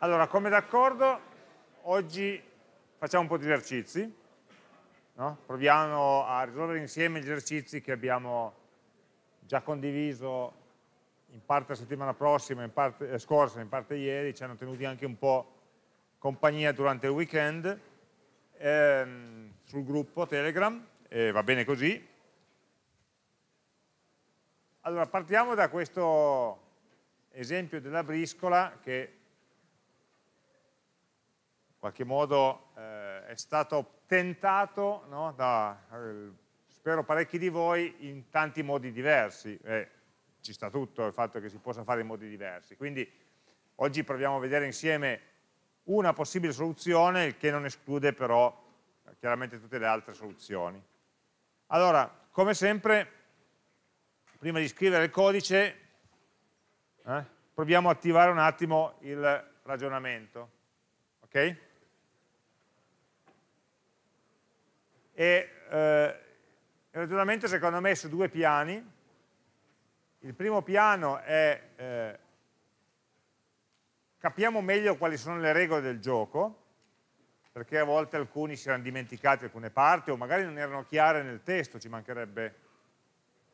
Allora, come d'accordo, oggi facciamo un po' di esercizi, no? proviamo a risolvere insieme gli esercizi che abbiamo già condiviso in parte la settimana prossima, in parte, eh, scorsa, in parte ieri, ci hanno tenuti anche un po' compagnia durante il weekend ehm, sul gruppo Telegram, eh, va bene così. Allora, partiamo da questo esempio della briscola che qualche modo eh, è stato tentato no, da, eh, spero parecchi di voi, in tanti modi diversi. Eh, ci sta tutto il fatto che si possa fare in modi diversi. Quindi oggi proviamo a vedere insieme una possibile soluzione, il che non esclude però eh, chiaramente tutte le altre soluzioni. Allora, come sempre, prima di scrivere il codice, eh, proviamo a attivare un attimo il ragionamento. Okay? e eh, ragionamento secondo me è su due piani. Il primo piano è eh, capiamo meglio quali sono le regole del gioco, perché a volte alcuni si erano dimenticati alcune parti o magari non erano chiare nel testo, ci mancherebbe,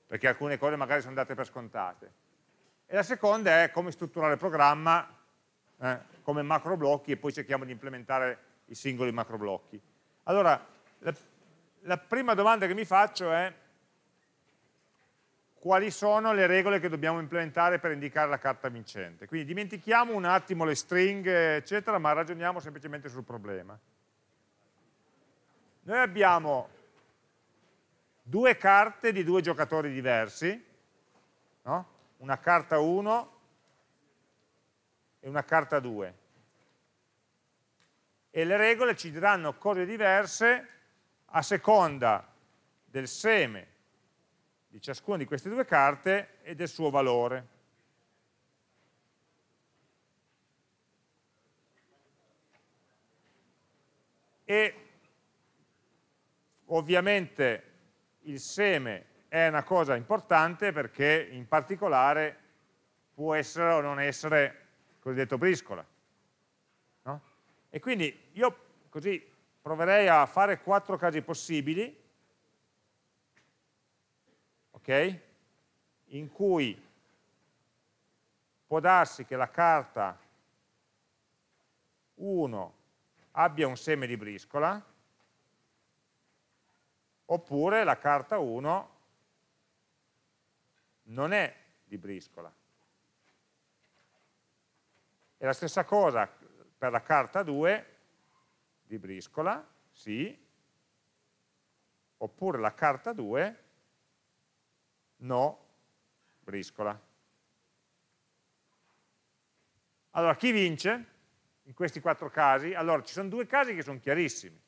perché alcune cose magari sono date per scontate. E la seconda è come strutturare il programma eh, come macro blocchi e poi cerchiamo di implementare i singoli macro blocchi. Allora, la prima domanda che mi faccio è quali sono le regole che dobbiamo implementare per indicare la carta vincente. Quindi dimentichiamo un attimo le stringhe, eccetera, ma ragioniamo semplicemente sul problema. Noi abbiamo due carte di due giocatori diversi, no? una carta 1 e una carta 2. E le regole ci diranno cose diverse a seconda del seme di ciascuna di queste due carte e del suo valore. E ovviamente il seme è una cosa importante perché in particolare può essere o non essere cosiddetto briscola. No? E quindi io così proverei a fare quattro casi possibili, ok? In cui può darsi che la carta 1 abbia un seme di briscola, oppure la carta 1 non è di briscola. E la stessa cosa per la carta 2 di briscola, sì, oppure la carta 2, no, briscola. Allora, chi vince in questi quattro casi? Allora, ci sono due casi che sono chiarissimi,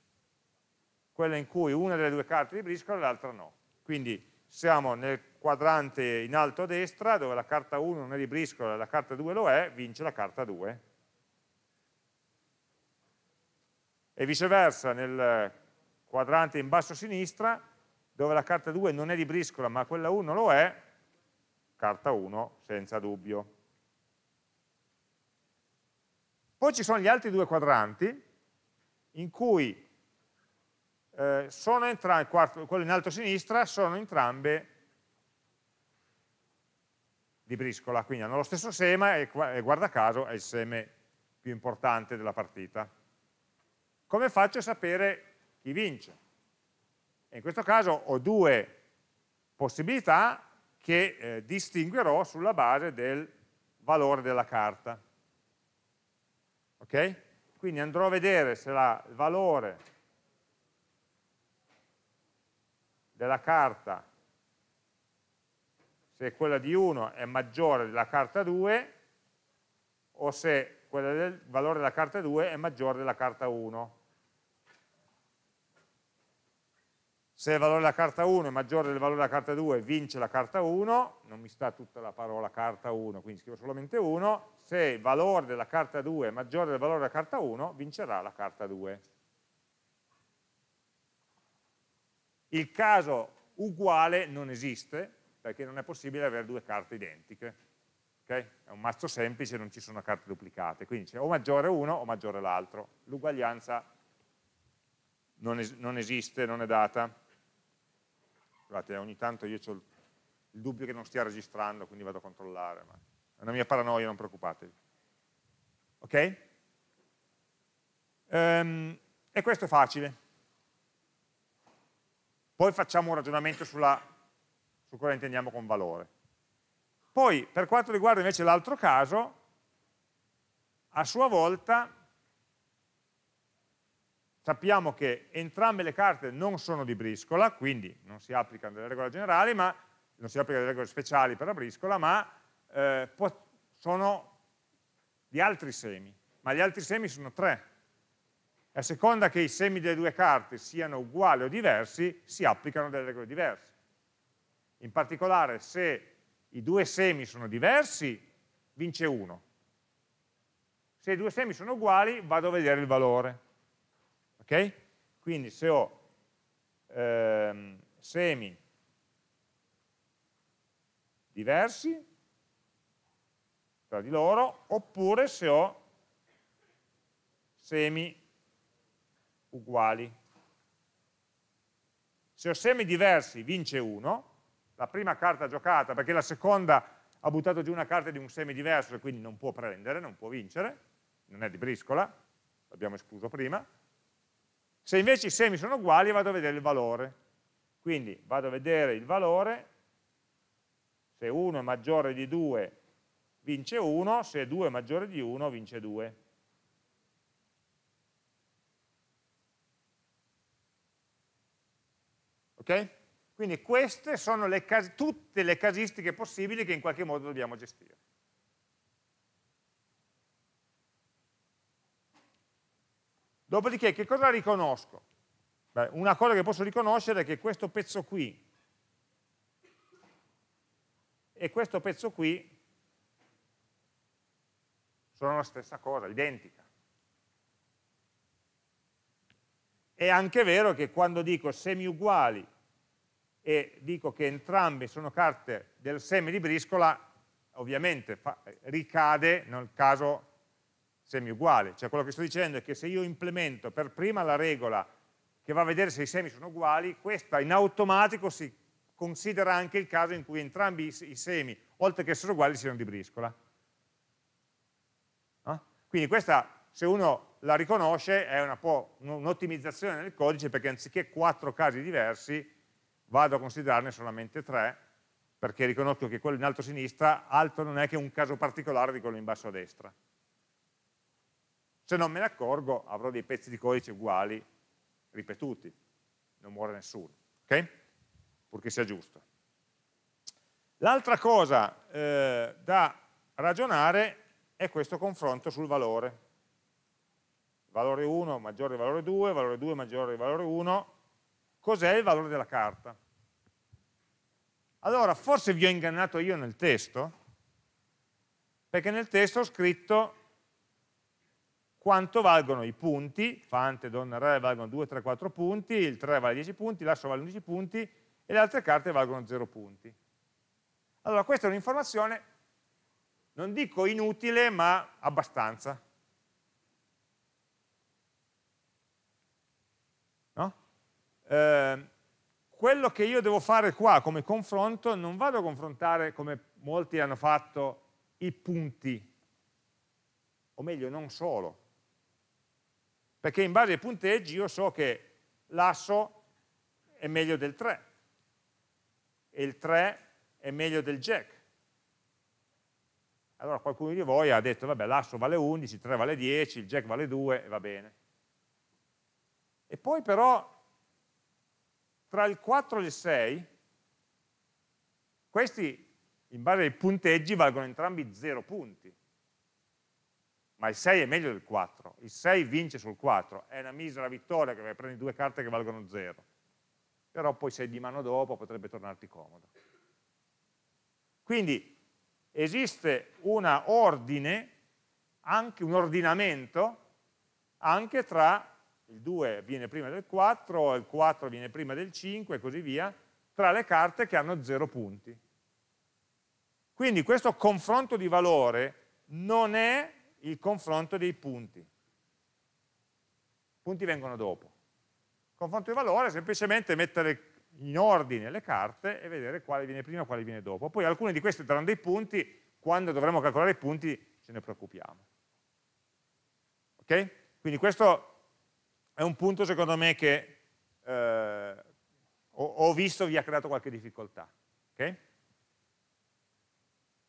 quella in cui una delle due carte di briscola e l'altra no. Quindi siamo nel quadrante in alto a destra, dove la carta 1 non è di briscola e la carta 2 lo è, vince la carta 2. e viceversa nel quadrante in basso a sinistra, dove la carta 2 non è di briscola ma quella 1 lo è, carta 1 senza dubbio. Poi ci sono gli altri due quadranti in cui eh, sono entrambi, quello in alto a sinistra, sono entrambe di briscola, quindi hanno lo stesso seme e, e guarda caso è il seme più importante della partita come faccio a sapere chi vince? E in questo caso ho due possibilità che eh, distinguerò sulla base del valore della carta. Ok? Quindi andrò a vedere se la, il valore della carta, se quella di 1 è maggiore della carta 2, o se quella del valore della carta 2 è maggiore della carta 1. Se il valore della carta 1 è maggiore del valore della carta 2, vince la carta 1, non mi sta tutta la parola carta 1, quindi scrivo solamente 1. Se il valore della carta 2 è maggiore del valore della carta 1, vincerà la carta 2. Il caso uguale non esiste, perché non è possibile avere due carte identiche. Okay? È un mazzo semplice, non ci sono carte duplicate, quindi c'è o maggiore uno o maggiore l'altro. L'uguaglianza non, es non, esiste, non è data. Guardate, ogni tanto io ho il, il dubbio che non stia registrando, quindi vado a controllare, ma è una mia paranoia, non preoccupatevi. Ok? Ehm, e questo è facile. Poi facciamo un ragionamento sulla, su cosa intendiamo con valore. Poi, per quanto riguarda invece l'altro caso, a sua volta sappiamo che entrambe le carte non sono di briscola, quindi non si applicano delle regole generali, ma non si applicano delle regole speciali per la briscola, ma eh, sono di altri semi, ma gli altri semi sono tre. A seconda che i semi delle due carte siano uguali o diversi, si applicano delle regole diverse. In particolare, se i due semi sono diversi, vince uno. Se i due semi sono uguali, vado a vedere il valore. Ok? Quindi se ho ehm, semi diversi tra di loro, oppure se ho semi uguali. Se ho semi diversi vince uno, la prima carta giocata, perché la seconda ha buttato giù una carta di un semi diverso e quindi non può prendere, non può vincere, non è di briscola, l'abbiamo escluso prima. Se invece i semi sono uguali vado a vedere il valore. Quindi vado a vedere il valore, se 1 è maggiore di 2 vince 1, se 2 è maggiore di 1 vince 2. Ok? Quindi queste sono le tutte le casistiche possibili che in qualche modo dobbiamo gestire. Dopodiché che cosa riconosco? Beh, una cosa che posso riconoscere è che questo pezzo qui e questo pezzo qui sono la stessa cosa, identica. È anche vero che quando dico semi uguali e dico che entrambe sono carte del seme di briscola, ovviamente fa, ricade nel caso semi uguale. Cioè quello che sto dicendo è che se io implemento per prima la regola che va a vedere se i semi sono uguali, questa in automatico si considera anche il caso in cui entrambi i semi, oltre che essere uguali, siano di briscola. No? Ah? Quindi questa, se uno la riconosce, è un'ottimizzazione un nel codice, perché anziché quattro casi diversi, vado a considerarne solamente tre perché riconosco che quello in alto a sinistra altro non è che un caso particolare di quello in basso a destra. Se non me ne accorgo avrò dei pezzi di codice uguali, ripetuti, non muore nessuno, ok? Purché sia giusto. L'altra cosa eh, da ragionare è questo confronto sul valore. Valore 1 maggiore di valore 2, valore 2 maggiore di valore 1, cos'è il valore della carta. Allora, forse vi ho ingannato io nel testo, perché nel testo ho scritto quanto valgono i punti, Fante, Donna, Re valgono 2, 3, 4 punti, il 3 vale 10 punti, l'Asso vale 11 punti e le altre carte valgono 0 punti. Allora questa è un'informazione, non dico inutile, ma abbastanza. Ehm, quello che io devo fare qua come confronto non vado a confrontare come molti hanno fatto i punti o meglio non solo perché in base ai punteggi io so che l'asso è meglio del 3 e il 3 è meglio del jack allora qualcuno di voi ha detto vabbè l'asso vale 11, il 3 vale 10 il jack vale 2 va bene e poi però tra il 4 e il 6, questi in base ai punteggi valgono entrambi 0 punti, ma il 6 è meglio del 4, il 6 vince sul 4, è una misera vittoria che prendi due carte che valgono 0, però poi 6 di mano dopo potrebbe tornarti comodo. Quindi esiste un ordine, anche un ordinamento, anche tra il 2 viene prima del 4, il 4 viene prima del 5 e così via, tra le carte che hanno 0 punti. Quindi questo confronto di valore non è il confronto dei punti. I punti vengono dopo. Il confronto di valore è semplicemente mettere in ordine le carte e vedere quale viene prima e quale viene dopo. Poi alcune di queste daranno dei punti, quando dovremo calcolare i punti ce ne preoccupiamo. Ok? Quindi questo è un punto secondo me che eh, ho, ho, visto vi ha creato qualche difficoltà. Okay?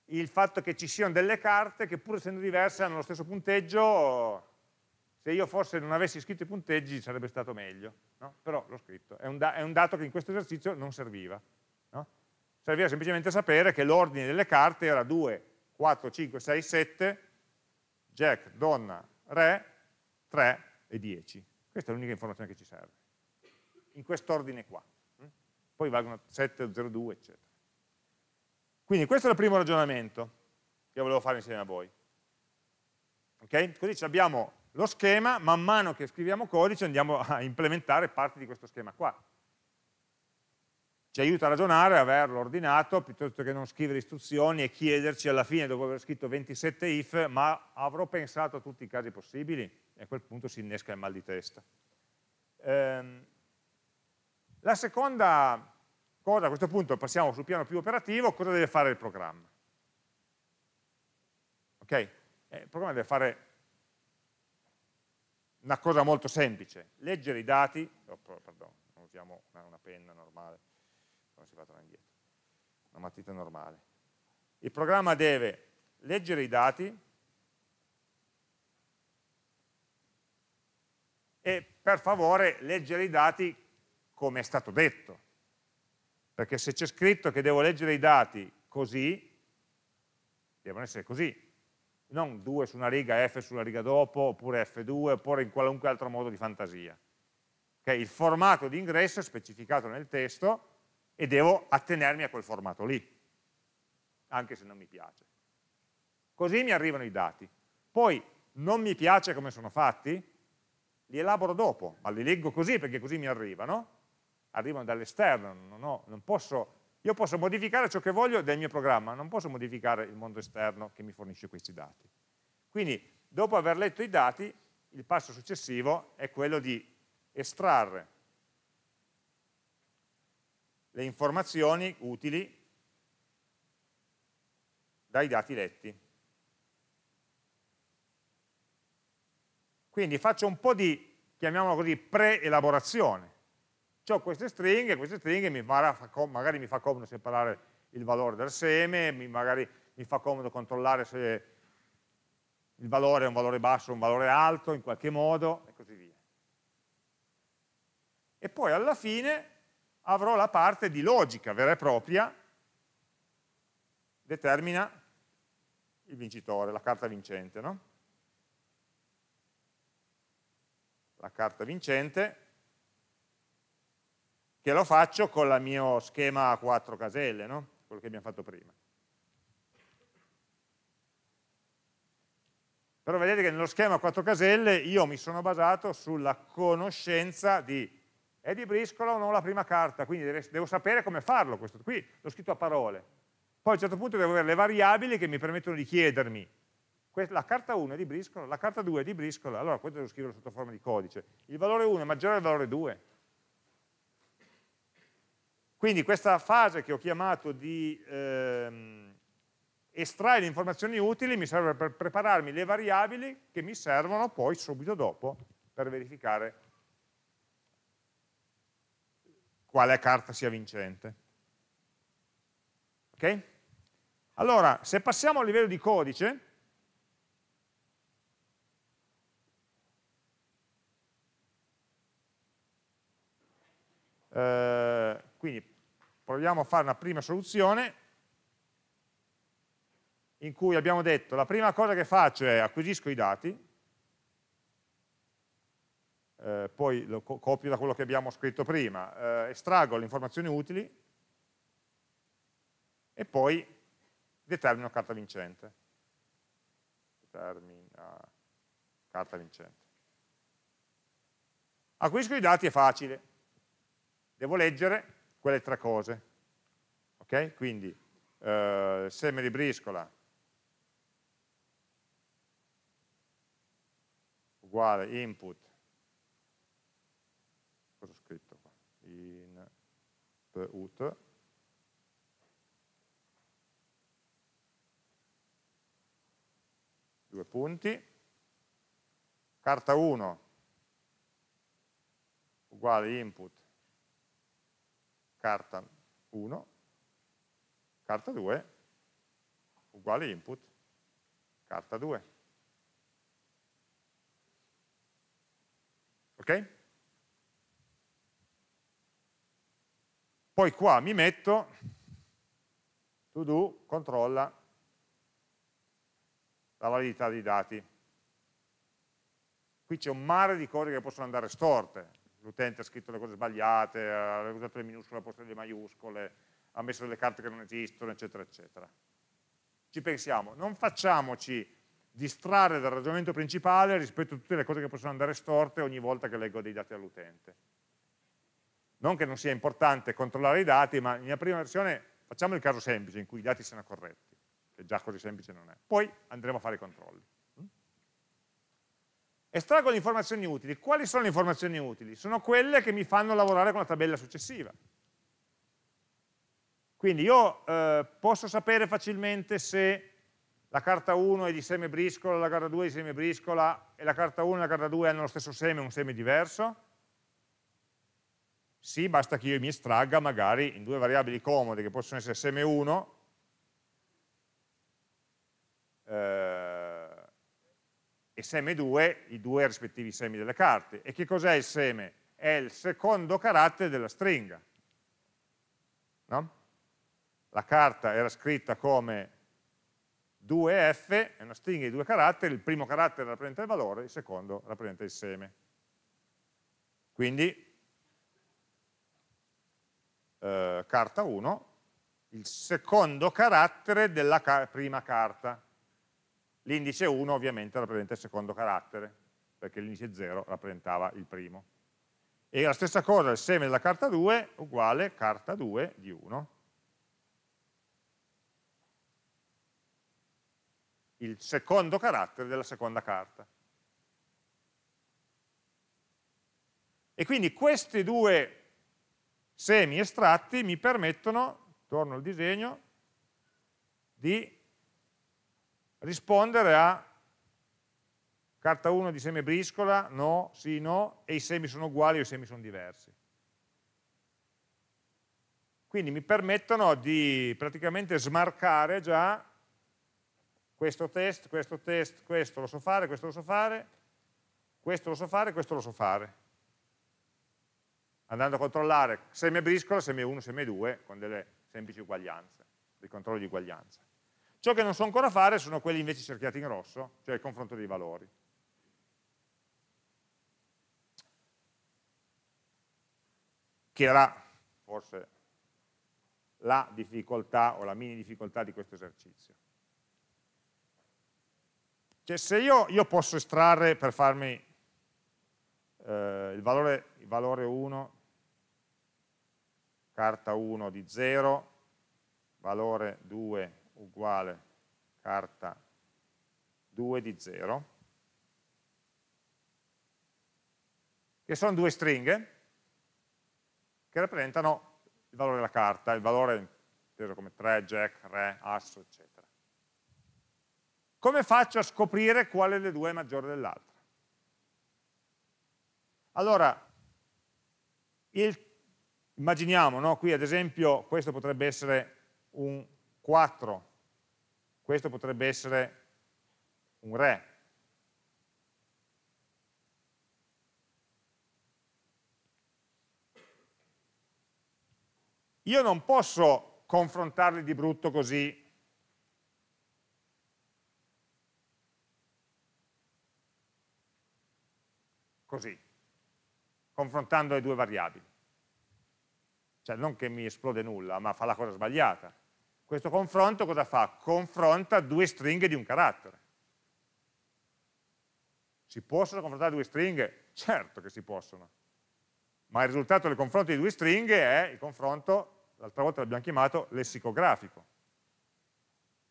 Il fatto che ci siano delle carte che pur essendo diverse hanno lo stesso punteggio, se io forse non avessi scritto i punteggi sarebbe stato meglio, no? però l'ho scritto. È un, è un, dato che in questo esercizio non serviva. No? Serviva semplicemente sapere che l'ordine delle carte era 2, 4, 5, 6, 7, Jack, Donna, Re, 3 e 10. Questa è l'unica informazione che ci serve, in quest'ordine qua. Hm? Poi valgono 7, 0, 2, eccetera. Quindi questo è il primo ragionamento che volevo fare insieme a voi. Okay? Così abbiamo lo schema, man mano che scriviamo codice andiamo a implementare parti di questo schema qua. Ci aiuta a ragionare, averlo ordinato, piuttosto che non scrivere istruzioni e chiederci alla fine, dopo aver scritto 27 if, ma avrò pensato a tutti i casi possibili? e a quel punto si innesca il mal di testa. Ehm, la seconda cosa, a questo punto passiamo sul piano più operativo, cosa deve fare il programma? Ok? Eh, il programma deve fare una cosa molto semplice, leggere i dati, oh, pardon, non usiamo una, penna normale, non si fa indietro, una matita normale. Il programma deve leggere i dati, e per favore leggere i dati come è stato detto. Perché se c'è scritto che devo leggere i dati così, devono essere così, non 2 su una riga, F sulla riga dopo, oppure F2, oppure in qualunque altro modo di fantasia. Okay? Il formato di ingresso è specificato nel testo e devo attenermi a quel formato lì, anche se non mi piace. Così mi arrivano i dati. Poi non mi piace come sono fatti, li elaboro dopo, ma li leggo così perché così mi arrivano, arrivano dall'esterno, non, non posso, io posso modificare ciò che voglio del mio programma, non posso modificare il mondo esterno che mi fornisce questi dati. Quindi dopo aver letto i dati, il passo successivo è quello di estrarre le informazioni utili dai dati letti. Quindi faccio un po' di, chiamiamolo così, pre-elaborazione. Ho queste stringhe, queste stringhe mi magari mi fa comodo separare il valore del seme, magari mi fa comodo controllare se il valore è un valore basso o un valore alto, in qualche modo, e così via. E poi alla fine avrò la parte di logica vera e propria, determina il vincitore, la carta vincente, no? la carta vincente, che lo faccio con il mio schema a quattro caselle, no? quello che abbiamo fatto prima. Però vedete che nello schema a quattro caselle io mi sono basato sulla conoscenza di è di briscola o non la prima carta, quindi devo sapere come farlo questo qui, l'ho scritto a parole. Poi a un certo punto devo avere le variabili che mi permettono di chiedermi la carta 1 è di briscola, la carta 2 è di briscola, allora questo devo scriverlo sotto forma di codice. Il valore 1 è maggiore del valore 2. Quindi questa fase che ho chiamato di ehm, estrarre le informazioni utili mi serve per prepararmi le variabili che mi servono poi subito dopo per verificare quale carta sia vincente. Ok? Allora, se passiamo al livello di codice, Eh, quindi proviamo a fare una prima soluzione in cui abbiamo detto la prima cosa che faccio è acquisisco i dati, eh, poi lo co copio da quello che abbiamo scritto prima, eh, estraggo le informazioni utili e poi determino carta vincente. Determina carta vincente. Acquisisco i dati è facile, devo leggere quelle tre cose. Ok? Quindi eh, seme di briscola uguale input, cosa ho scritto qua? Input due punti, carta 1 uguale input carta 1, carta 2 uguale input, carta 2. Ok? Poi qua mi metto to do controlla la validità dei dati. Qui c'è un mare di cose che possono andare storte, l'utente ha scritto le cose sbagliate, ha usato le minuscole al posto delle maiuscole, ha messo delle carte che non esistono, eccetera, eccetera. Ci pensiamo, non facciamoci distrarre dal ragionamento principale rispetto a tutte le cose che possono andare storte ogni volta che leggo dei dati all'utente. Non che non sia importante controllare i dati, ma nella prima versione facciamo il caso semplice in cui i dati siano corretti, che già così semplice non è. Poi andremo a fare i controlli. Estraggo le informazioni utili. Quali sono le informazioni utili? Sono quelle che mi fanno lavorare con la tabella successiva. Quindi io eh, posso sapere facilmente se la carta 1 è di seme briscola, la carta 2 è di seme briscola e la carta 1 e la carta 2 hanno lo stesso seme, un seme diverso? Sì, basta che io mi estragga magari in due variabili comode che possono essere seme 1 eh, e seme 2 i due rispettivi semi delle carte. E che cos'è il seme? È il secondo carattere della stringa. No? La carta era scritta come 2F, è una stringa di due caratteri, il primo carattere rappresenta il valore, il secondo rappresenta il seme. Quindi eh, carta 1, il secondo carattere della ca prima carta. L'indice 1 ovviamente rappresenta il secondo carattere, perché l'indice 0 rappresentava il primo. E la stessa cosa, il seme della carta 2 uguale carta 2 di 1. Il secondo carattere della seconda carta. E quindi questi due semi estratti mi permettono, torno al disegno, di rispondere a carta 1 di seme briscola, no, sì, no, e i semi sono uguali o i semi sono diversi. Quindi mi permettono di praticamente smarcare già questo test, questo test, questo lo so fare, questo lo so fare, questo lo so fare, questo lo so fare. Andando a controllare seme briscola, seme 1, seme 2, con delle semplici uguaglianze, dei controlli di uguaglianza. Ciò che non so ancora fare sono quelli invece cerchiati in rosso, cioè il confronto dei valori. Che era forse la difficoltà o la mini difficoltà di questo esercizio. Cioè se io, io posso estrarre per farmi eh, il, valore, il valore 1, carta 1 di 0, valore 2 uguale carta 2 di 0, che sono due stringhe che rappresentano il valore della carta, il valore inteso come 3, jack, re, asso, eccetera. Come faccio a scoprire quale delle due è maggiore dell'altra? Allora, il, immaginiamo, no? qui ad esempio questo potrebbe essere un 4 questo potrebbe essere un re. Io non posso confrontarli di brutto così così, confrontando le due variabili. Cioè non che mi esplode nulla, ma fa la cosa sbagliata. Questo confronto cosa fa? Confronta due stringhe di un carattere. Si possono confrontare due stringhe? Certo che si possono. Ma il risultato del confronto di due stringhe è il confronto, l'altra volta l'abbiamo chiamato lessicografico.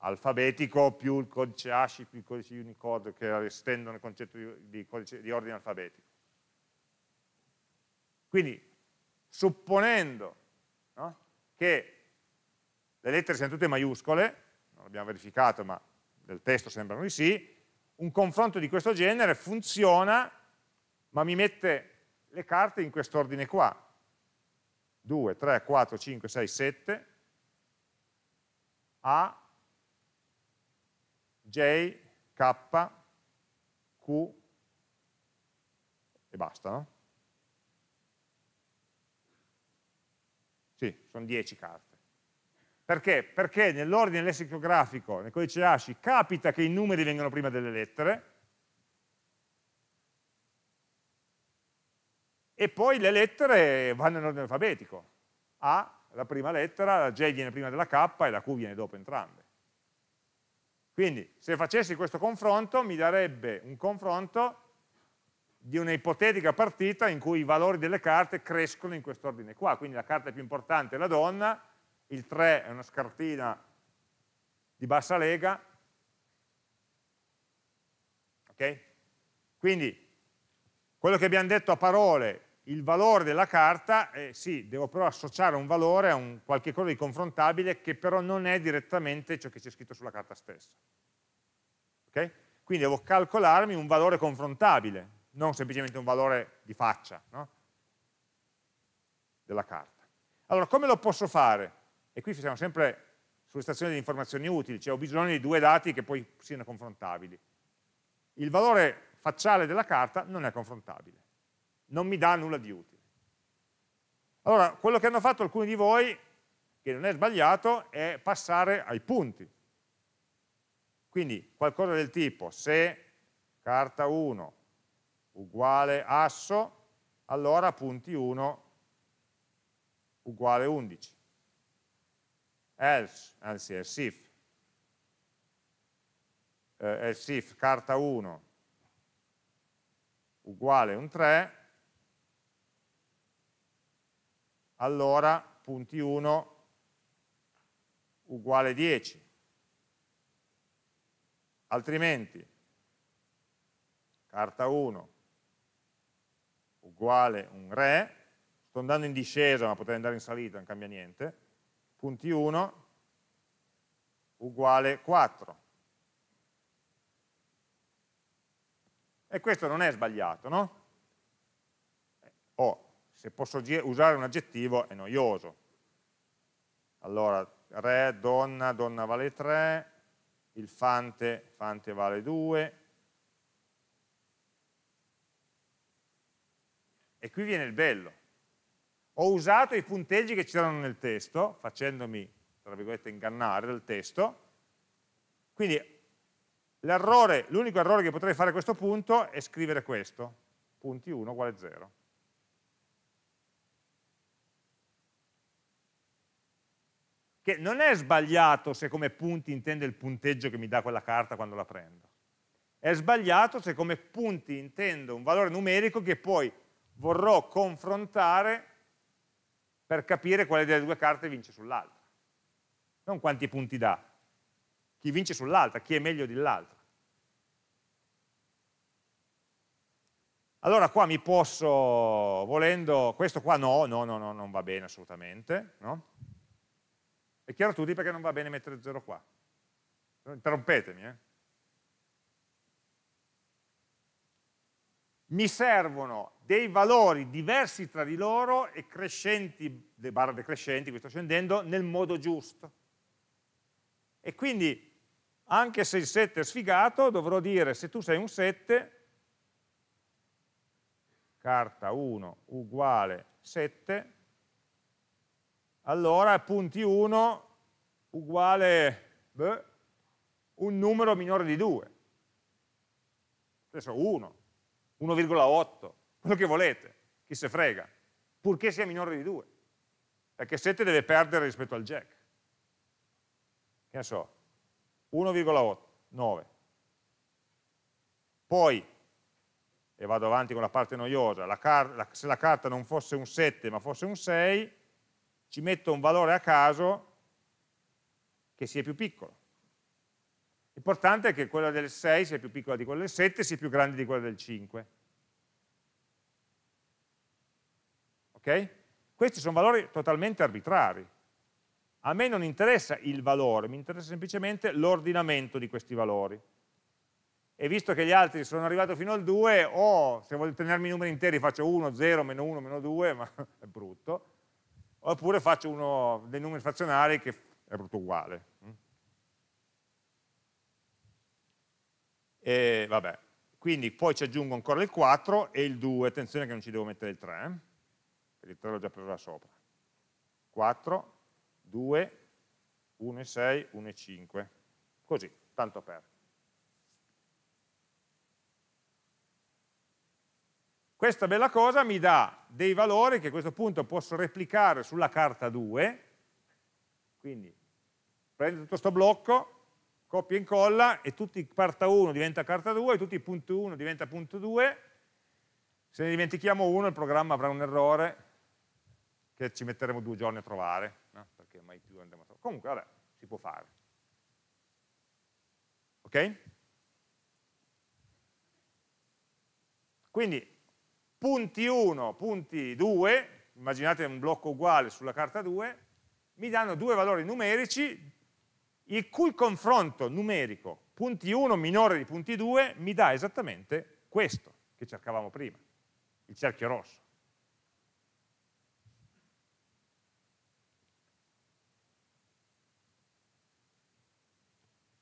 Alfabetico più il codice ASCII più il codice Unicode che estendono il concetto di, codice, di ordine alfabetico. Quindi, supponendo no, che le lettere siano tutte maiuscole, non l'abbiamo verificato ma del testo sembrano di sì, un confronto di questo genere funziona ma mi mette le carte in quest'ordine qua, 2, 3, 4, 5, 6, 7, A, J, K, Q e basta, no? Sì, sono 10 carte. Perché? Perché nell'ordine lessicografico, nel codice asci, capita che i numeri vengano prima delle lettere e poi le lettere vanno in ordine alfabetico. A, la prima lettera, la J viene prima della K e la Q viene dopo entrambe. Quindi se facessi questo confronto mi darebbe un confronto di una ipotetica partita in cui i valori delle carte crescono in quest'ordine qua, quindi la carta più importante è la donna, il 3 è una scartina di bassa lega, ok? Quindi quello che abbiamo detto a parole, il valore della carta, eh, sì, devo però associare un valore a un qualche cosa di confrontabile che però non è direttamente ciò che c'è scritto sulla carta stessa. Ok? Quindi devo calcolarmi un valore confrontabile, non semplicemente un valore di faccia no? della carta. Allora, come lo posso fare? E qui siamo sempre sulle stazioni di informazioni utili, cioè ho bisogno di due dati che poi siano confrontabili. Il valore facciale della carta non è confrontabile, non mi dà nulla di utile. Allora, quello che hanno fatto alcuni di voi, che non è sbagliato, è passare ai punti. Quindi qualcosa del tipo, se carta 1 uguale asso, allora punti 1 uguale 11 else, anzi else if, eh, else if carta 1 uguale un 3, allora punti 1 uguale 10. Altrimenti, carta 1 uguale un re, sto andando in discesa ma potrei andare in salita, non cambia niente, punti 1 uguale 4. E questo non è sbagliato, no? Eh, o, se posso usare un aggettivo, è noioso. Allora, re, donna, donna vale 3, il fante, fante vale 2. E qui viene il bello ho usato i punteggi che c'erano nel testo, facendomi, tra virgolette, ingannare dal testo, quindi l'unico errore che potrei fare a questo punto è scrivere questo, punti 1 uguale 0. Che non è sbagliato se come punti intende il punteggio che mi dà quella carta quando la prendo. È sbagliato se come punti intendo un valore numerico che poi vorrò confrontare per capire quale delle due carte vince sull'altra. Non quanti punti dà, chi vince sull'altra, chi è meglio dell'altra. Allora qua mi posso, volendo, questo qua no, no, no, no non va bene assolutamente, no? È chiaro a tutti perché non va bene mettere 0 qua. Interrompetemi, eh? mi servono dei valori diversi tra di loro e crescenti, le barre decrescenti, qui sto scendendo, nel modo giusto. E quindi, anche se il 7 è sfigato, dovrò dire se tu sei un 7, carta 1 uguale 7, allora punti 1 uguale beh, un numero minore di 2. Adesso 1, 1,8, quello che volete, chi se frega, purché sia minore di 2, perché 7 deve perdere rispetto al jack. Che ne so, 1,9. Poi, e vado avanti con la parte noiosa, la la, se la carta non fosse un 7 ma fosse un 6, ci metto un valore a caso che sia più piccolo. L'importante è che quella del 6 sia più piccola di quella del 7 sia più grande di quella del 5. Okay? Questi sono valori totalmente arbitrari. A me non interessa il valore, mi interessa semplicemente l'ordinamento di questi valori. E visto che gli altri sono arrivati fino al 2, o oh, se voglio tenermi i numeri interi faccio 1, 0, meno 1, meno 2, ma è brutto, oppure faccio uno dei numeri frazionari che è brutto uguale. E, vabbè. Quindi poi ci aggiungo ancora il 4 e il 2, attenzione che non ci devo mettere il 3, eh. perché il 3 l'ho già preso da sopra. 4, 2, 1 e 6, 1 e 5, così, tanto per. Questa bella cosa mi dà dei valori che a questo punto posso replicare sulla carta 2, quindi prendo tutto questo blocco, copia e incolla e tutti carta 1 diventa carta 2 e tutti punto 1 diventa punto 2 se ne dimentichiamo uno il programma avrà un errore che ci metteremo due giorni a trovare no? perché mai più andremo a trovare comunque vabbè, si può fare ok? quindi punti 1, punti 2 immaginate un blocco uguale sulla carta 2 mi danno due valori numerici il cui confronto numerico punti 1 minore di punti 2 mi dà esattamente questo che cercavamo prima, il cerchio rosso.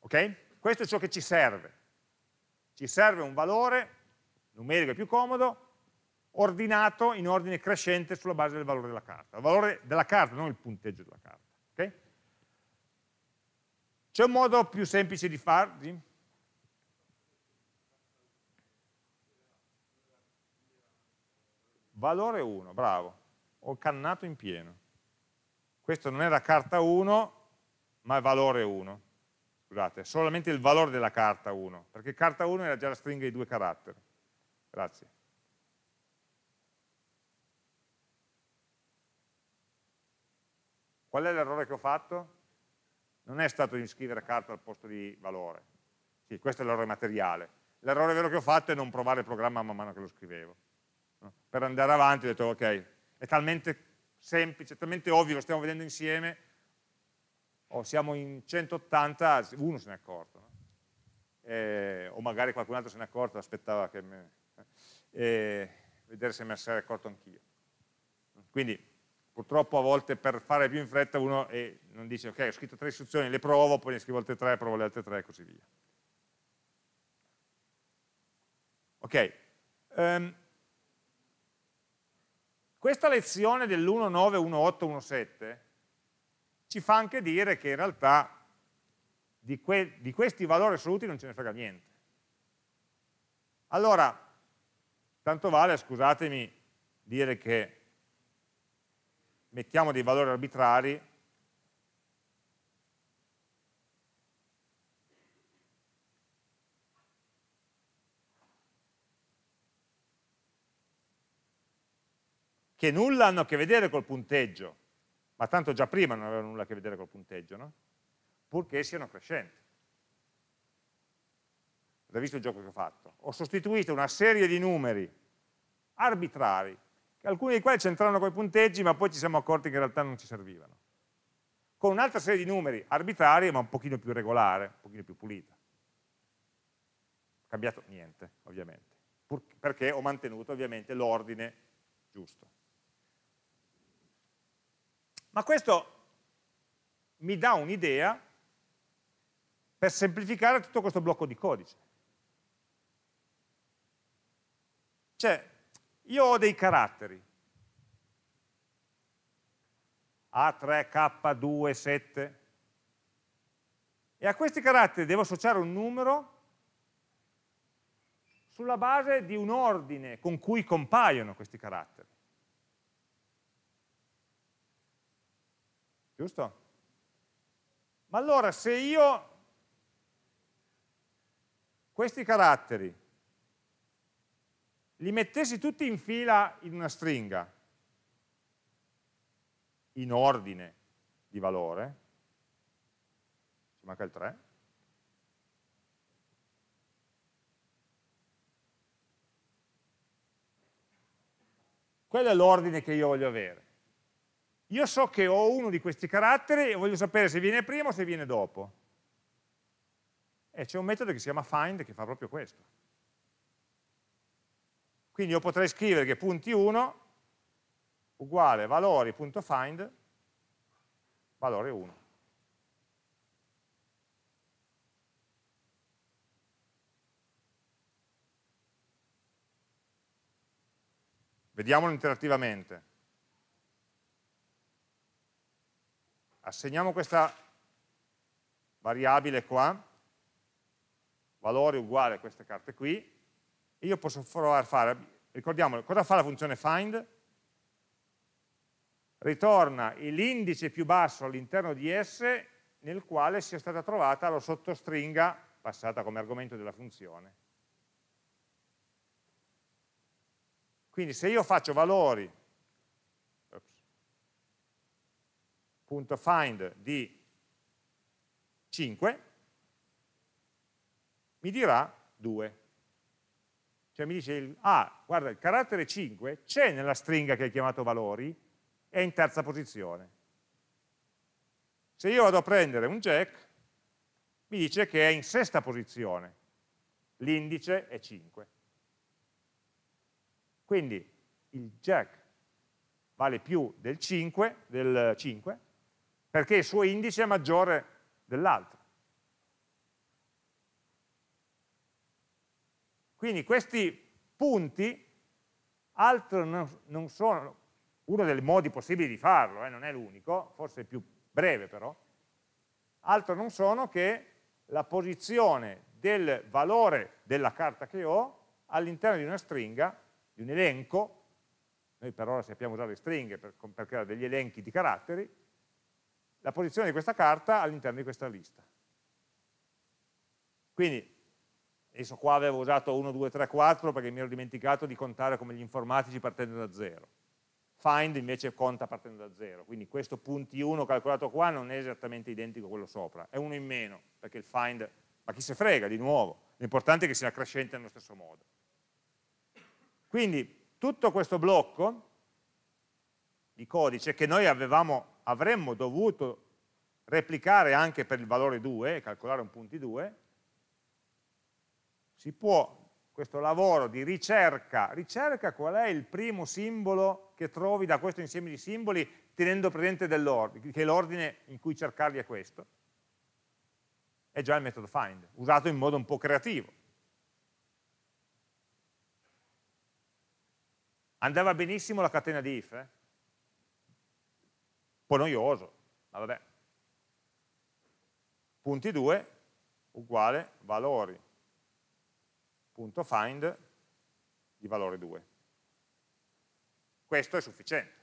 Ok? Questo è ciò che ci serve. Ci serve un valore, numerico è più comodo, ordinato in ordine crescente sulla base del valore della carta. Il valore della carta, non il punteggio della carta. C'è un modo più semplice di farli? Valore 1, bravo. Ho cannato in pieno. Questo non era carta 1, ma è valore 1. Scusate, solamente il valore della carta 1, perché carta 1 era già la stringa di due caratteri. Grazie. Qual è l'errore che ho fatto? non è stato di scrivere carta al posto di valore. Sì, questo è l'errore materiale. L'errore vero che ho fatto è non provare il programma man mano che lo scrivevo. Per andare avanti ho detto, ok, è talmente semplice, talmente ovvio, lo stiamo vedendo insieme, o siamo in 180, uno se n'è accorto. No? Eh, o magari qualcun altro se n'è accorto, aspettava che me... Eh, vedere se me ne sarei accorto anch'io. Quindi purtroppo a volte per fare più in fretta uno è, non dice ok ho scritto tre istruzioni, le provo, poi ne scrivo altre tre, provo le altre tre e così via. Ok, um, questa lezione dell'1.9.1.8.1.7 ci fa anche dire che in realtà di, que di questi valori assoluti non ce ne frega niente. Allora, tanto vale, scusatemi, dire che mettiamo dei valori arbitrari che nulla hanno a che vedere col punteggio, ma tanto già prima non avevano nulla a che vedere col punteggio, no? purché siano crescenti. Avete visto il gioco che ho fatto? Ho sostituito una serie di numeri arbitrari alcuni dei quali c'entrano con i punteggi, ma poi ci siamo accorti che in realtà non ci servivano. Con un'altra serie di numeri arbitrari, ma un pochino più regolare, un pochino più pulita. Cambiato niente, ovviamente, perché ho mantenuto ovviamente l'ordine giusto. Ma questo mi dà un'idea per semplificare tutto questo blocco di codice. Cioè, io ho dei caratteri. A3, K2, 7. E a questi caratteri devo associare un numero sulla base di un ordine con cui compaiono questi caratteri. Giusto? Ma allora se io questi caratteri li mettessi tutti in fila in una stringa, in ordine di valore, ci manca il 3, quello è l'ordine che io voglio avere. Io so che ho uno di questi caratteri e voglio sapere se viene prima o se viene dopo. E c'è un metodo che si chiama find che fa proprio questo. Quindi io potrei scrivere che punti 1 uguale valori.find valore 1. Vediamolo interattivamente. Assegniamo questa variabile qua, valore uguale a queste carte qui, e io posso provare a fare, ricordiamo, cosa fa la funzione find? Ritorna l'indice più basso all'interno di S nel quale sia stata trovata la sottostringa passata come argomento della funzione. Quindi se io faccio valori punto find di 5 mi dirà 2 cioè mi dice, ah, guarda, il carattere 5 c'è nella stringa che hai chiamato valori, è in terza posizione. Se io vado a prendere un jack, mi dice che è in sesta posizione, l'indice è 5. Quindi il jack vale più del 5, del 5 perché il suo indice è maggiore dell'altro. Quindi questi punti altro non sono, uno dei modi possibili di farlo, eh, non è l'unico, forse è più breve però, altro non sono che la posizione del valore della carta che ho all'interno di una stringa, di un elenco, noi per ora sappiamo usare stringhe per, per creare degli elenchi di caratteri, la posizione di questa carta all'interno di questa lista. Quindi adesso qua avevo usato 1, 2, 3, 4 perché mi ero dimenticato di contare come gli informatici partendo da 0 find invece conta partendo da 0 quindi questo punti 1 calcolato qua non è esattamente identico a quello sopra è uno in meno perché il find ma chi se frega di nuovo l'importante è che sia crescente nello stesso modo quindi tutto questo blocco di codice che noi avevamo, avremmo dovuto replicare anche per il valore 2 calcolare un punti 2 si può, questo lavoro di ricerca, ricerca qual è il primo simbolo che trovi da questo insieme di simboli tenendo presente che l'ordine in cui cercarli è questo, è già il metodo find, usato in modo un po' creativo. Andava benissimo la catena di if, eh? un po' noioso, ma vabbè. Punti 2 uguale valori .find di valore 2. Questo è sufficiente.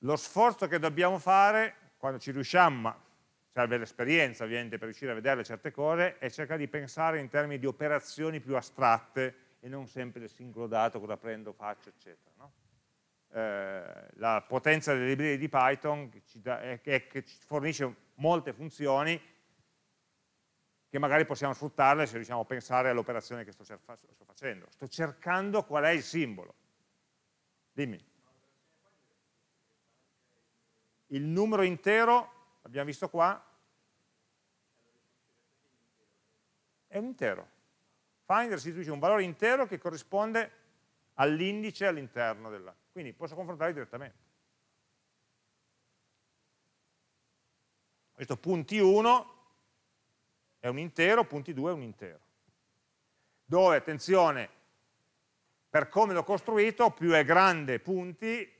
Lo sforzo che dobbiamo fare, quando ci riusciamo, ma serve l'esperienza ovviamente per riuscire a vedere certe cose, è cercare di pensare in termini di operazioni più astratte e non sempre del singolo dato, cosa prendo, faccio, eccetera. No? Eh, la potenza delle librerie di Python è che ci fornisce molte funzioni che magari possiamo sfruttarle se riusciamo a pensare all'operazione che sto, sto facendo. Sto cercando qual è il simbolo. Dimmi. Il numero intero, l'abbiamo visto qua, è un intero. Finder restituisce un valore intero che corrisponde all'indice all'interno della... Quindi posso confrontare direttamente. ho detto punti 1 è un intero, punti 2 è un intero. Dove, attenzione, per come l'ho costruito, più è grande punti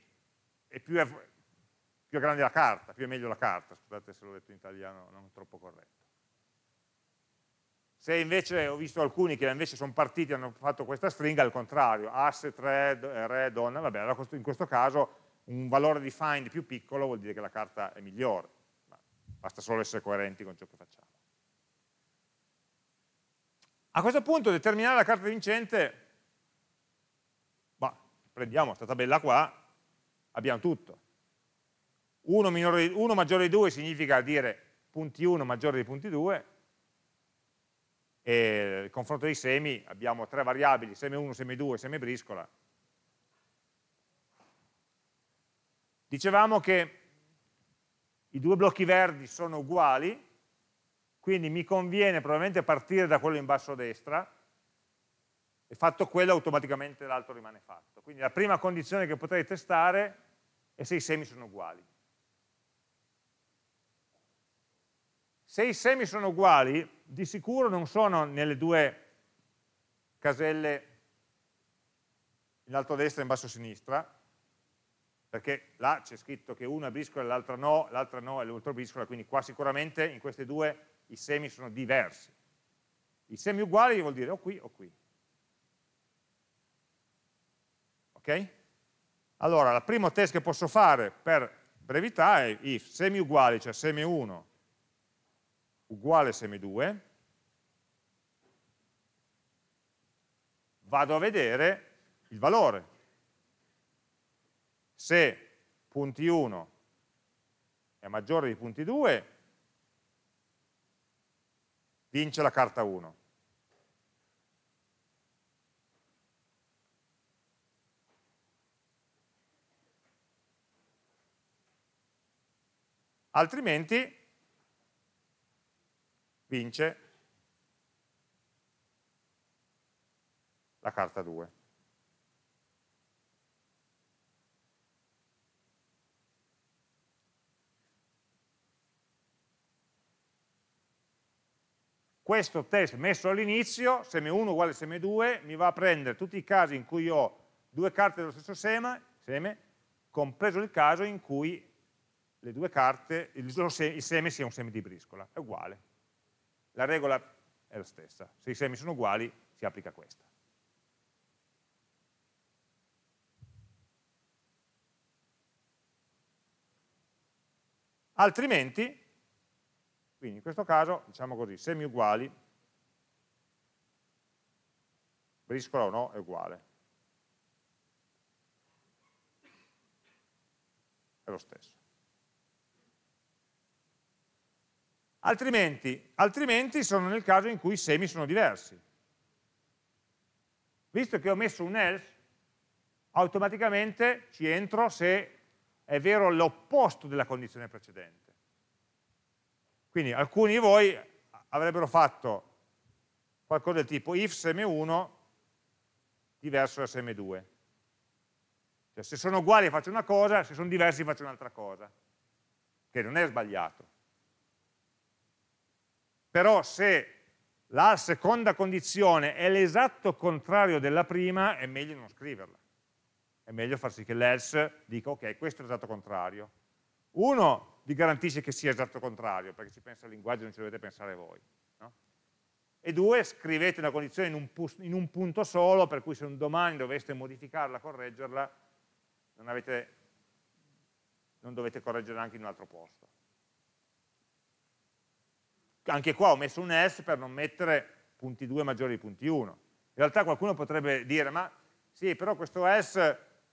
e più è, più è grande la carta, più è meglio la carta, scusate se l'ho detto in italiano non troppo corretto. Se invece ho visto alcuni che invece sono partiti e hanno fatto questa stringa, al contrario, asse, thread, eh, red, on, vabbè, in questo caso un valore di find più piccolo vuol dire che la carta è migliore basta solo essere coerenti con ciò che facciamo. A questo punto determinare la carta vincente, bah, prendiamo questa tabella qua, abbiamo tutto. 1, maggiore di 2 significa dire punti 1 maggiore di punti 2, e il confronto dei semi abbiamo tre variabili, seme 1, seme 2, seme briscola. Dicevamo che i due blocchi verdi sono uguali, quindi mi conviene probabilmente partire da quello in basso a destra, e fatto quello automaticamente l'altro rimane fatto. Quindi la prima condizione che potrei testare è se i semi sono uguali. Se i semi sono uguali, di sicuro non sono nelle due caselle in alto a destra e in basso a sinistra, perché là c'è scritto che una briscola e l'altra no, l'altra no e l'altra briscola, quindi qua sicuramente in queste due i semi sono diversi. I semi uguali vuol dire o qui o qui. Ok? Allora, il primo test che posso fare per brevità è if semi uguali, cioè semi 1 uguale semi 2, vado a vedere il valore, se punti 1 è maggiore di punti 2, vince la carta 1. Altrimenti vince la carta 2. questo test messo all'inizio, seme1 uguale seme2, mi va a prendere tutti i casi in cui ho due carte dello stesso seme, seme compreso il caso in cui le due carte, il, il seme sia un seme di briscola, è uguale. La regola è la stessa, se i semi sono uguali si applica questa. Altrimenti quindi in questo caso, diciamo così, semi-uguali, briscola o no è uguale. È lo stesso. Altrimenti, altrimenti sono nel caso in cui i semi sono diversi. Visto che ho messo un else, automaticamente ci entro se è vero l'opposto della condizione precedente. Quindi alcuni di voi avrebbero fatto qualcosa del tipo if sm1 diverso da sm2. Cioè, se sono uguali faccio una cosa, se sono diversi faccio un'altra cosa, che non è sbagliato. Però se la seconda condizione è l'esatto contrario della prima, è meglio non scriverla. È meglio far sì che l'else dica, ok, questo è l'esatto contrario. Uno vi garantisce che sia esatto il contrario, perché ci pensa il linguaggio, e non ci dovete pensare voi. No? E due, scrivete una condizione in un, in un, punto solo, per cui se un domani doveste modificarla, correggerla, non, avete, non dovete correggerla anche in un altro posto. Anche qua ho messo un S per non mettere punti 2 maggiori di punti 1. In realtà qualcuno potrebbe dire, ma sì, però questo S,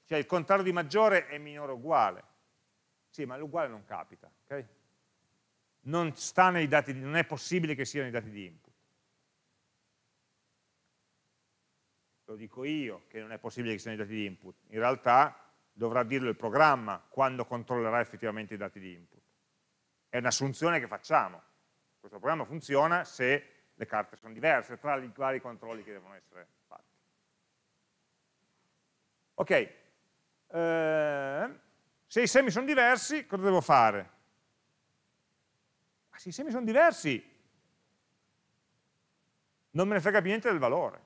cioè il contrario di maggiore è minore o uguale sì, ma l'uguale non capita, ok? Non, sta nei dati, di, non è possibile che siano i dati di input. Lo dico io che non è possibile che siano i dati di input. In realtà dovrà dirlo il programma quando controllerà effettivamente i dati di input. È un'assunzione che facciamo. Questo programma funziona se le carte sono diverse tra i vari controlli che devono essere fatti. Ok, eh, se i semi sono diversi, cosa devo fare? Ma se i semi sono diversi, non me ne frega più niente del valore.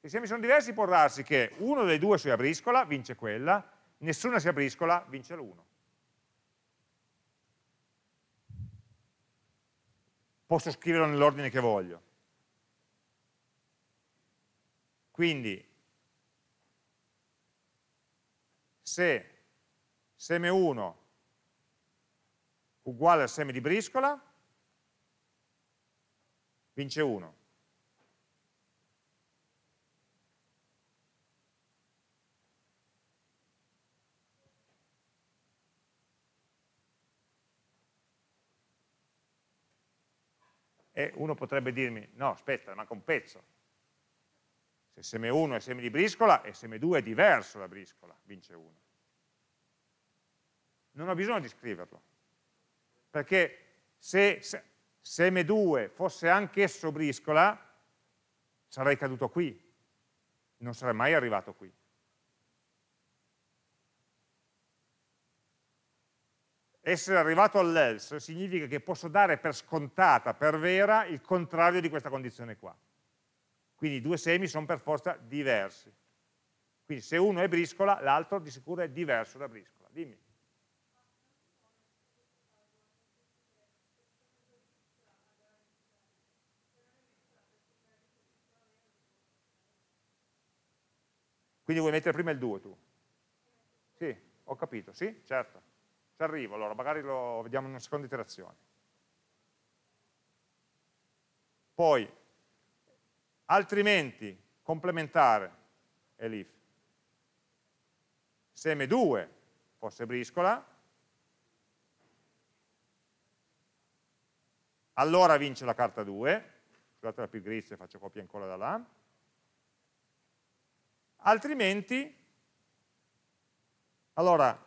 Se i semi sono diversi può darsi che uno dei due sia briscola, vince quella, nessuna sia briscola, vince l'uno. Posso scriverlo nell'ordine che voglio. Quindi se seme 1 uguale al seme di briscola, vince 1. E uno potrebbe dirmi, no, aspetta, manca un pezzo, se seme 1 è seme di briscola e seme 2 è diverso da briscola, vince 1. Non ho bisogno di scriverlo, perché se, se seme 2 fosse anch'esso briscola, sarei caduto qui, non sarei mai arrivato qui. Essere arrivato all'else significa che posso dare per scontata, per vera, il contrario di questa condizione qua. Quindi i due semi sono per forza diversi. Quindi se uno è briscola, l'altro di sicuro è diverso da briscola. Dimmi. Quindi vuoi mettere prima il 2 tu? Sì, ho capito, sì, certo. Ci arrivo, allora magari lo vediamo in una seconda iterazione. Poi altrimenti complementare è l'if. seme 2 fosse briscola, allora vince la carta 2, scusate la più grigia, faccio copia ancora da là, altrimenti, allora,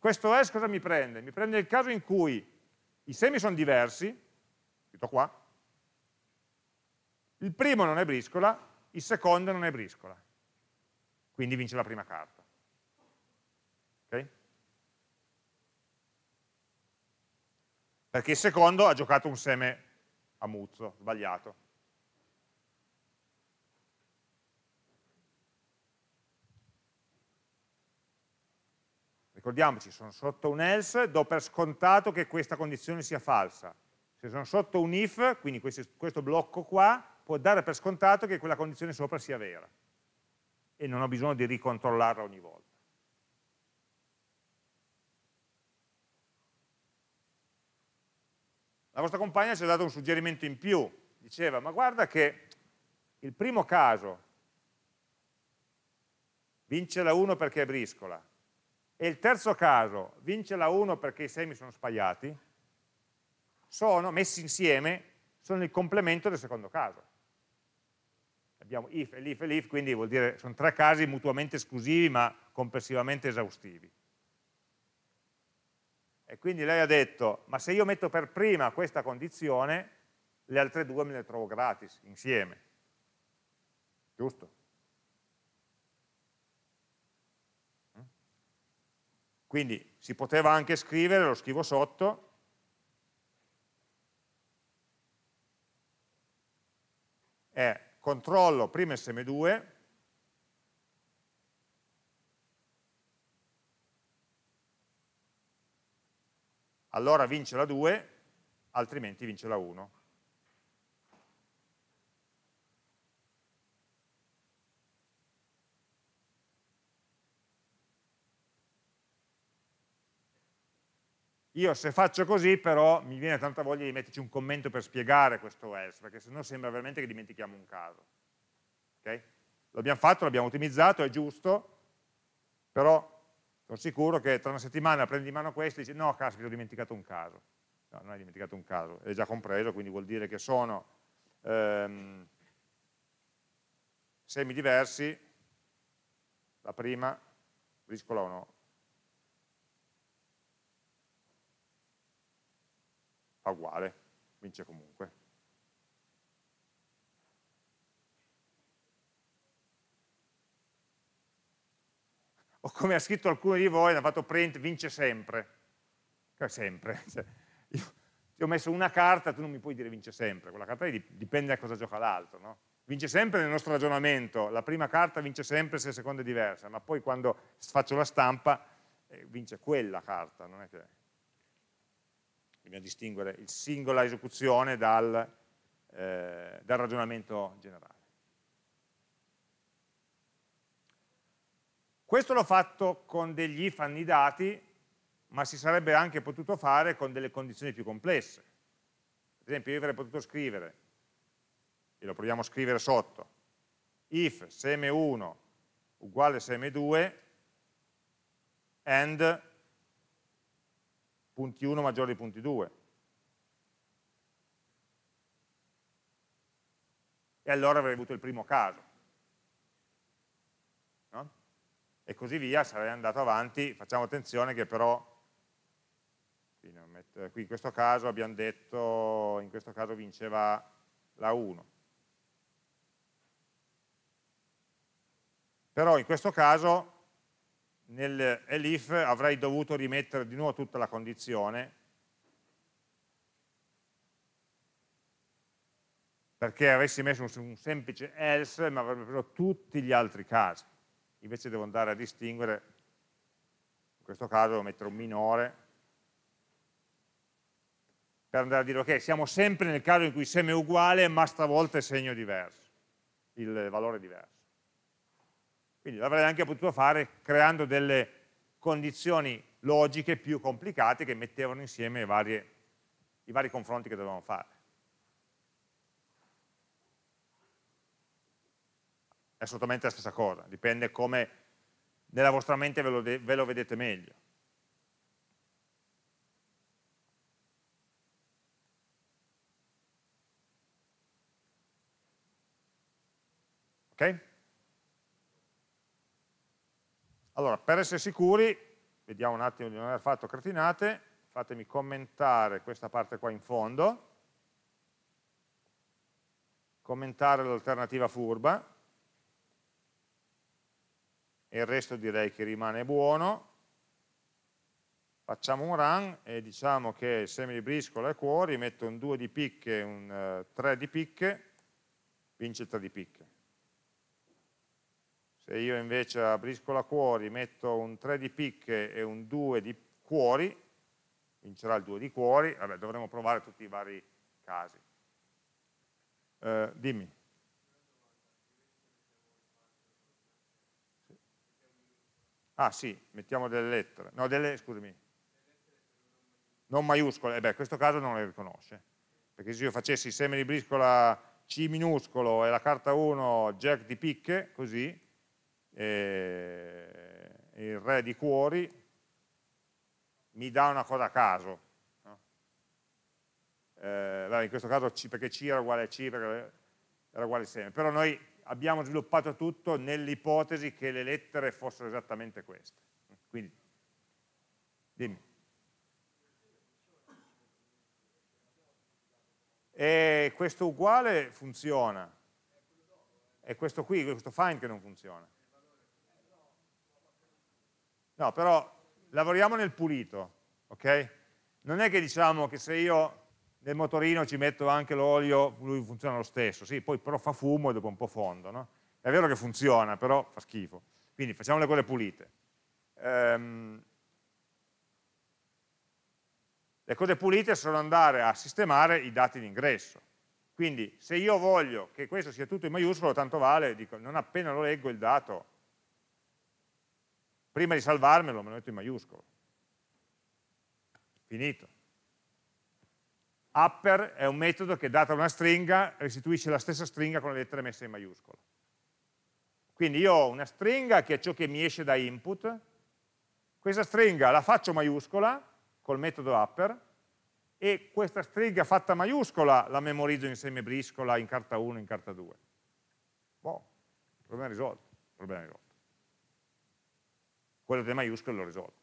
questo S cosa mi prende? Mi prende il caso in cui i semi sono diversi, scritto qua, il primo non è briscola, il secondo non è briscola. Quindi vince la prima carta. Ok? Perché il secondo ha giocato un seme a muzzo, sbagliato. ricordiamoci, sono sotto un else, do per scontato che questa condizione sia falsa. Se sono sotto un if, quindi questo blocco qua, può dare per scontato che quella condizione sopra sia vera e non ho bisogno di ricontrollarla ogni volta. La vostra compagna ci ha dato un suggerimento in più, diceva ma guarda che il primo caso vince la 1 perché è briscola e il terzo caso vince la 1 perché i semi sono sbagliati, sono messi insieme, sono il complemento del secondo caso abbiamo if e l'if e l'if, quindi vuol dire sono tre casi mutuamente esclusivi ma complessivamente esaustivi. E quindi lei ha detto, ma se io metto per prima questa condizione, le altre due me le trovo gratis, insieme. Giusto? Mm? Quindi si poteva anche scrivere, lo scrivo sotto, è controllo prima SM2, allora vince la 2, altrimenti vince la 1. Io se faccio così però mi viene tanta voglia di metterci un commento per spiegare questo else, perché sennò sembra veramente che dimentichiamo un caso. Okay? L'abbiamo fatto, l'abbiamo ottimizzato, è giusto, però sono sicuro che tra una settimana prendi in mano questo e dici no, caspita, ho dimenticato un caso. No, non hai dimenticato un caso, è già compreso, quindi vuol dire che sono ehm, semi diversi, la prima, riscola o no, fa uguale, vince comunque. O come ha scritto alcuni di voi, ha fatto print, vince sempre. Cioè, sempre. Cioè, io ti ho messo una carta, tu non mi puoi dire vince sempre. Quella carta lì dipende da cosa gioca l'altro, no? vince sempre nel nostro ragionamento, la prima carta vince sempre se la seconda è diversa, ma poi quando faccio la stampa eh, vince quella carta, non è che dobbiamo distinguere il singola esecuzione dal, eh, dal ragionamento generale. Questo l'ho fatto con degli if annidati, ma si sarebbe anche potuto fare con delle condizioni più complesse. Ad esempio io avrei potuto scrivere, e lo proviamo a scrivere sotto, if seme1 uguale seme2 and punti 1 maggiore di punti 2. E allora avrei avuto il primo caso. No? E così via, sarei andato avanti, facciamo attenzione che però, qui, metto, qui in questo caso abbiamo detto, in questo caso vinceva la 1. Però in questo caso nel elif avrei dovuto rimettere di nuovo tutta la condizione perché avessi messo un, un semplice else ma avrebbe preso tutti gli altri casi invece devo andare a distinguere in questo caso devo mettere un minore per andare a dire ok siamo sempre nel caso in cui seme è uguale ma stavolta è segno diverso il valore è diverso quindi l'avrei anche potuto fare creando delle condizioni logiche più complicate che mettevano insieme varie, i vari confronti che dovevamo fare. È assolutamente la stessa cosa, dipende come nella vostra mente ve lo, ve lo vedete meglio. Ok? Allora, per essere sicuri, vediamo un attimo di non aver fatto cretinate, fatemi commentare questa parte qua in fondo, commentare l'alternativa furba, e il resto direi che rimane buono, facciamo un run e diciamo che il seme di briscola e cuori, metto un 2 di picche e un 3 eh, di picche, vince il 3 di picche. Se io invece a briscola cuori metto un 3 di picche e un 2 di cuori, vincerà il 2 di cuori, vabbè dovremo provare tutti i vari casi. Eh, dimmi. Ah sì, mettiamo delle lettere, no delle, scusami, non maiuscole, e eh beh, in questo caso non le riconosce, perché se io facessi seme di briscola C minuscolo e la carta 1 jack di picche, così, eh, il re di cuori mi dà una cosa a caso. No? Eh, in questo caso C, perché C era uguale a C, perché era uguale insieme. Però noi abbiamo sviluppato tutto nell'ipotesi che le lettere fossero esattamente queste. Quindi, dimmi. E questo uguale funziona. È questo qui, questo find che non funziona. No, però lavoriamo nel pulito, ok? Non è che diciamo che se io nel motorino ci metto anche l'olio, lui funziona lo stesso, sì, poi però fa fumo e dopo un po' fondo, no? È vero che funziona, però fa schifo. Quindi facciamo le cose pulite. Ehm, le cose pulite sono andare a sistemare i dati d'ingresso. Quindi se io voglio che questo sia tutto in maiuscolo, tanto vale, dico, non appena lo leggo il dato prima di salvarmelo me lo metto in maiuscolo. Finito. Upper è un metodo che data una stringa restituisce la stessa stringa con le lettere messe in maiuscolo. Quindi io ho una stringa che è ciò che mi esce da input, questa stringa la faccio maiuscola col metodo upper e questa stringa fatta maiuscola la memorizzo in semibriscola in carta 1, in carta 2. Boh, problema risolto, problema risolto quello delle maiuscole l'ho risolto.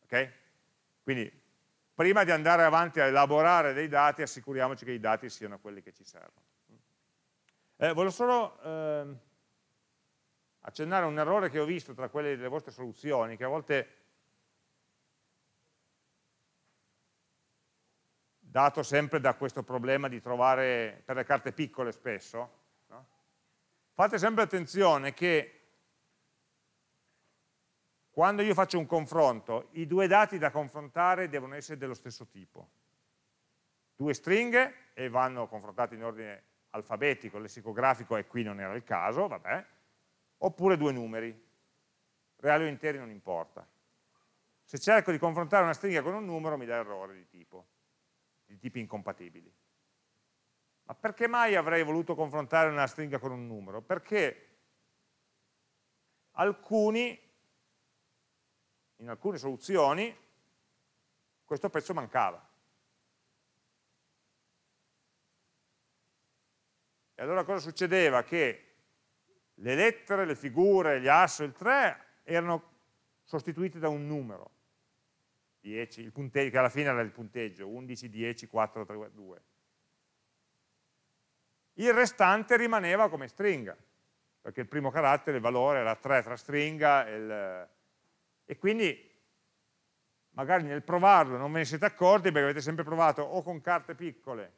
Ok? Quindi prima di andare avanti a elaborare dei dati assicuriamoci che i dati siano quelli che ci servono. Eh, voglio solo eh, accennare un errore che ho visto tra quelle delle vostre soluzioni, che a volte dato sempre da questo problema di trovare per le carte piccole spesso, no? fate sempre attenzione che quando io faccio un confronto, i due dati da confrontare devono essere dello stesso tipo. Due stringhe e vanno confrontate in ordine alfabetico, lessicografico, e qui non era il caso, vabbè, oppure due numeri, reali o interi non importa. Se cerco di confrontare una stringa con un numero mi dà errore di tipo, di tipi incompatibili. Ma perché mai avrei voluto confrontare una stringa con un numero? Perché alcuni in alcune soluzioni questo pezzo mancava. E allora cosa succedeva? Che le lettere, le figure, gli ass, il 3 erano sostituite da un numero, 10, il punteggio, che alla fine era il punteggio, 11, 10, 4, 3, 2. Il restante rimaneva come stringa, perché il primo carattere, il valore era 3 tra stringa e il, e quindi magari nel provarlo non ve ne siete accorti perché avete sempre provato o con carte piccole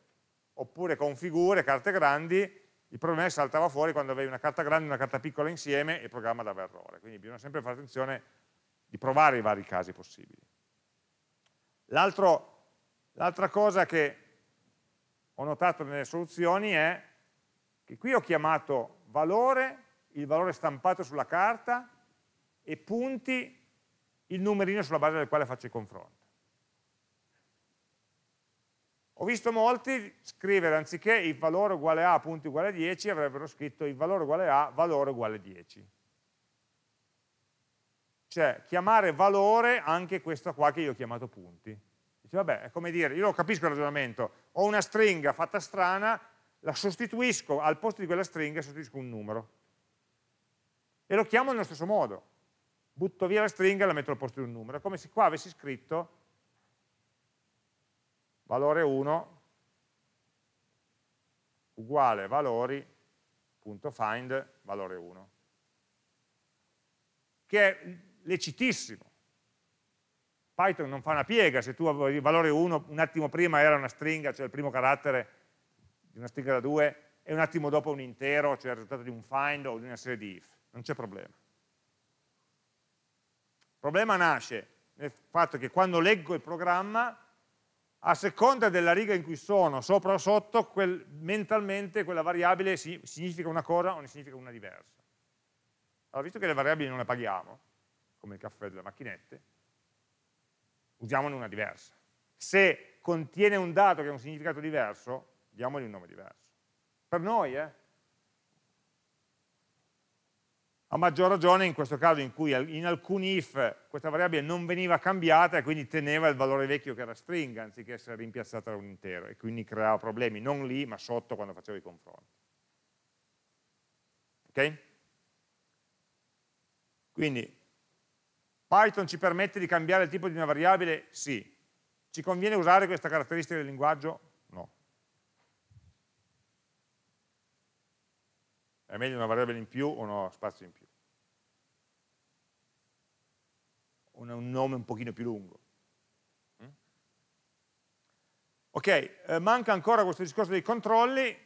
oppure con figure, carte grandi, il problema è che saltava fuori quando avevi una carta grande e una carta piccola insieme e il programma dava errore. Quindi bisogna sempre fare attenzione di provare i vari casi possibili. L'altra cosa che ho notato nelle soluzioni è che qui ho chiamato valore, il valore stampato sulla carta e punti il numerino sulla base del quale faccio i confronti. Ho visto molti scrivere, anziché il valore uguale a, punto uguale a 10, avrebbero scritto il valore uguale a, valore uguale a 10. Cioè, chiamare valore anche questo qua che io ho chiamato punti. Dice, vabbè, è come dire, io capisco il ragionamento, ho una stringa fatta strana, la sostituisco, al posto di quella stringa sostituisco un numero. E lo chiamo nello stesso modo butto via la stringa e la metto al posto di un numero, è come se qua avessi scritto valore 1 uguale valori.find valore 1, che è lecitissimo. Python non fa una piega, se tu il valore 1 un attimo prima era una stringa, cioè il primo carattere di una stringa da 2, e un attimo dopo un intero, cioè il risultato di un find o di una serie di if, non c'è problema. Il problema nasce nel fatto che quando leggo il programma, a seconda della riga in cui sono, sopra o sotto, quel, mentalmente quella variabile si, significa una cosa o ne significa una diversa. Allora, visto che le variabili non le paghiamo, come il caffè delle macchinette, usiamone una diversa. Se contiene un dato che ha un significato diverso, diamogli un nome diverso. Per noi, eh? a maggior ragione in questo caso in cui in alcuni if questa variabile non veniva cambiata e quindi teneva il valore vecchio che era stringa anziché essere rimpiazzata da un intero e quindi creava problemi non lì ma sotto quando facevo i confronti. Ok? Quindi Python ci permette di cambiare il tipo di una variabile? Sì. Ci conviene usare questa caratteristica del linguaggio? È meglio una variabile in più o uno spazio in più? Un nome un pochino più lungo. Mm? Ok, eh, manca ancora questo discorso dei controlli.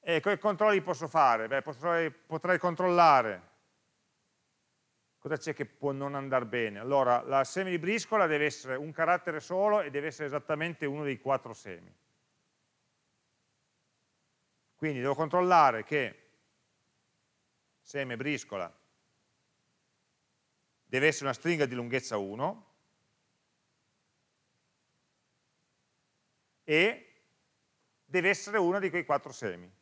E che controlli posso fare? Beh, potrei, potrei controllare cosa c'è che può non andare bene. Allora, la semi di briscola deve essere un carattere solo e deve essere esattamente uno dei quattro semi. Quindi devo controllare che seme briscola deve essere una stringa di lunghezza 1 e deve essere uno di quei quattro semi.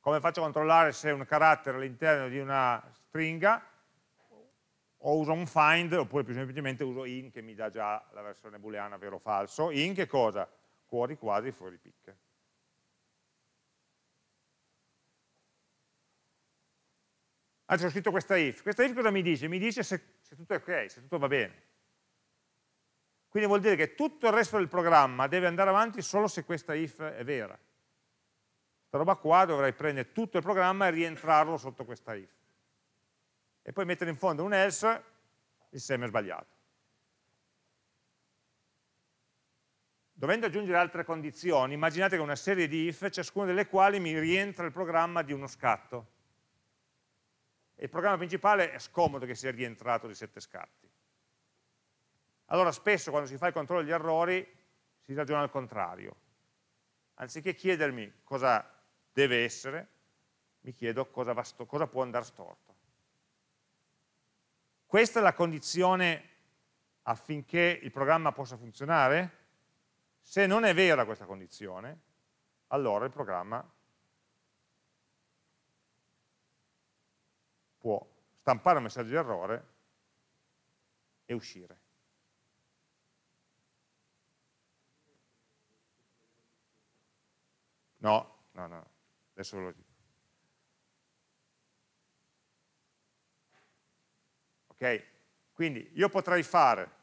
Come faccio a controllare se è un carattere all'interno di una stringa? O uso un find, oppure più semplicemente uso in, che mi dà già la versione booleana vero o falso. In che cosa? Cuori quadri, fuori picche. Anzi, ho scritto questa if. Questa if cosa mi dice? Mi dice se, se tutto è ok, se tutto va bene. Quindi vuol dire che tutto il resto del programma deve andare avanti solo se questa if è vera. Questa roba qua dovrei prendere tutto il programma e rientrarlo sotto questa if. E poi mettere in fondo un else il insieme sbagliato. Dovendo aggiungere altre condizioni, immaginate che una serie di if, ciascuna delle quali mi rientra il programma di uno scatto il programma principale è scomodo che sia rientrato di sette scatti. Allora spesso quando si fa il controllo degli errori si ragiona al contrario. Anziché chiedermi cosa deve essere, mi chiedo cosa, va, cosa può andare storto. Questa è la condizione affinché il programma possa funzionare? Se non è vera questa condizione, allora il programma può stampare un messaggio di errore e uscire. No, no, no, adesso ve lo dico. Ok, quindi io potrei fare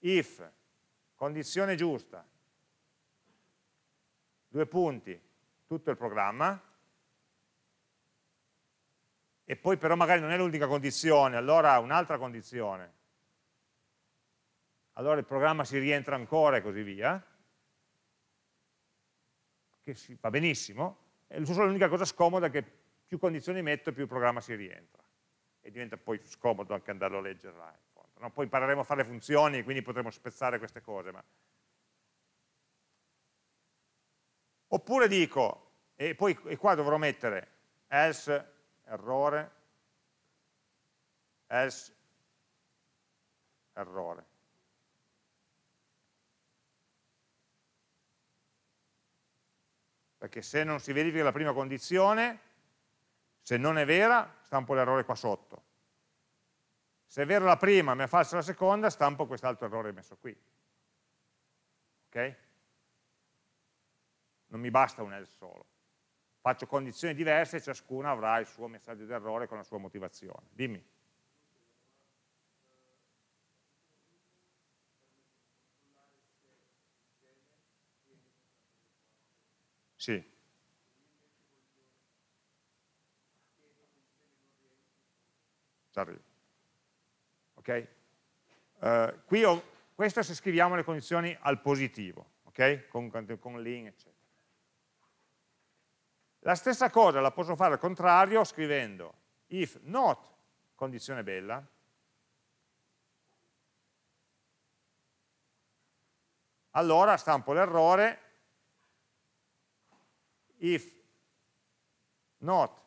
if condizione giusta, due punti, tutto il programma, e poi però magari non è l'unica condizione, allora un'altra condizione, allora il programma si rientra ancora e così via, che si, va benissimo, è l'unica cosa scomoda che più condizioni metto più il programma si rientra e diventa poi scomodo anche andarlo a leggere là in fondo. No, poi impareremo a fare le funzioni quindi potremo spezzare queste cose. Ma... Oppure dico, e poi e qua dovrò mettere else errore, else, errore. Perché se non si verifica la prima condizione, se non è vera, stampo l'errore qua sotto. Se è vera la prima ma è falsa la seconda, stampo quest'altro errore messo qui. Ok? Non mi basta un else solo faccio condizioni diverse e ciascuna avrà il suo messaggio d'errore con la sua motivazione. Dimmi. Sì. Okay? Uh, qui ho, questo se scriviamo le condizioni al positivo, okay? con, con link, eccetera. La stessa cosa la posso fare al contrario scrivendo if not condizione bella, allora stampo l'errore if not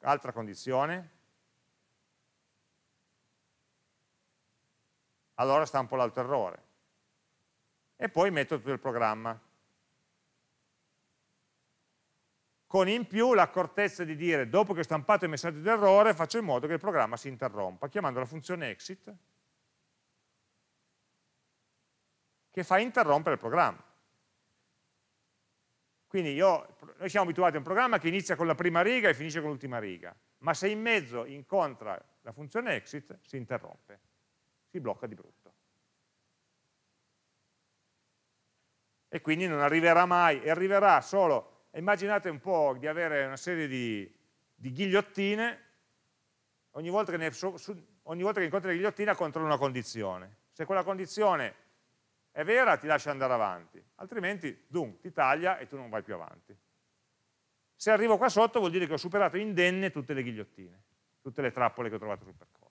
altra condizione allora stampo l'altro errore e poi metto tutto il programma con in più l'accortezza di dire dopo che ho stampato il messaggio d'errore faccio in modo che il programma si interrompa chiamando la funzione exit che fa interrompere il programma. Quindi io, noi siamo abituati a un programma che inizia con la prima riga e finisce con l'ultima riga, ma se in mezzo incontra la funzione exit si interrompe, si blocca di brutto. E quindi non arriverà mai e arriverà solo immaginate un po' di avere una serie di, di ghigliottine, ogni volta, che ne, su, ogni volta che incontri la ghigliottina controlla una condizione. Se quella condizione è vera ti lascia andare avanti, altrimenti dun, ti taglia e tu non vai più avanti. Se arrivo qua sotto vuol dire che ho superato indenne tutte le ghigliottine, tutte le trappole che ho trovato sul percorso.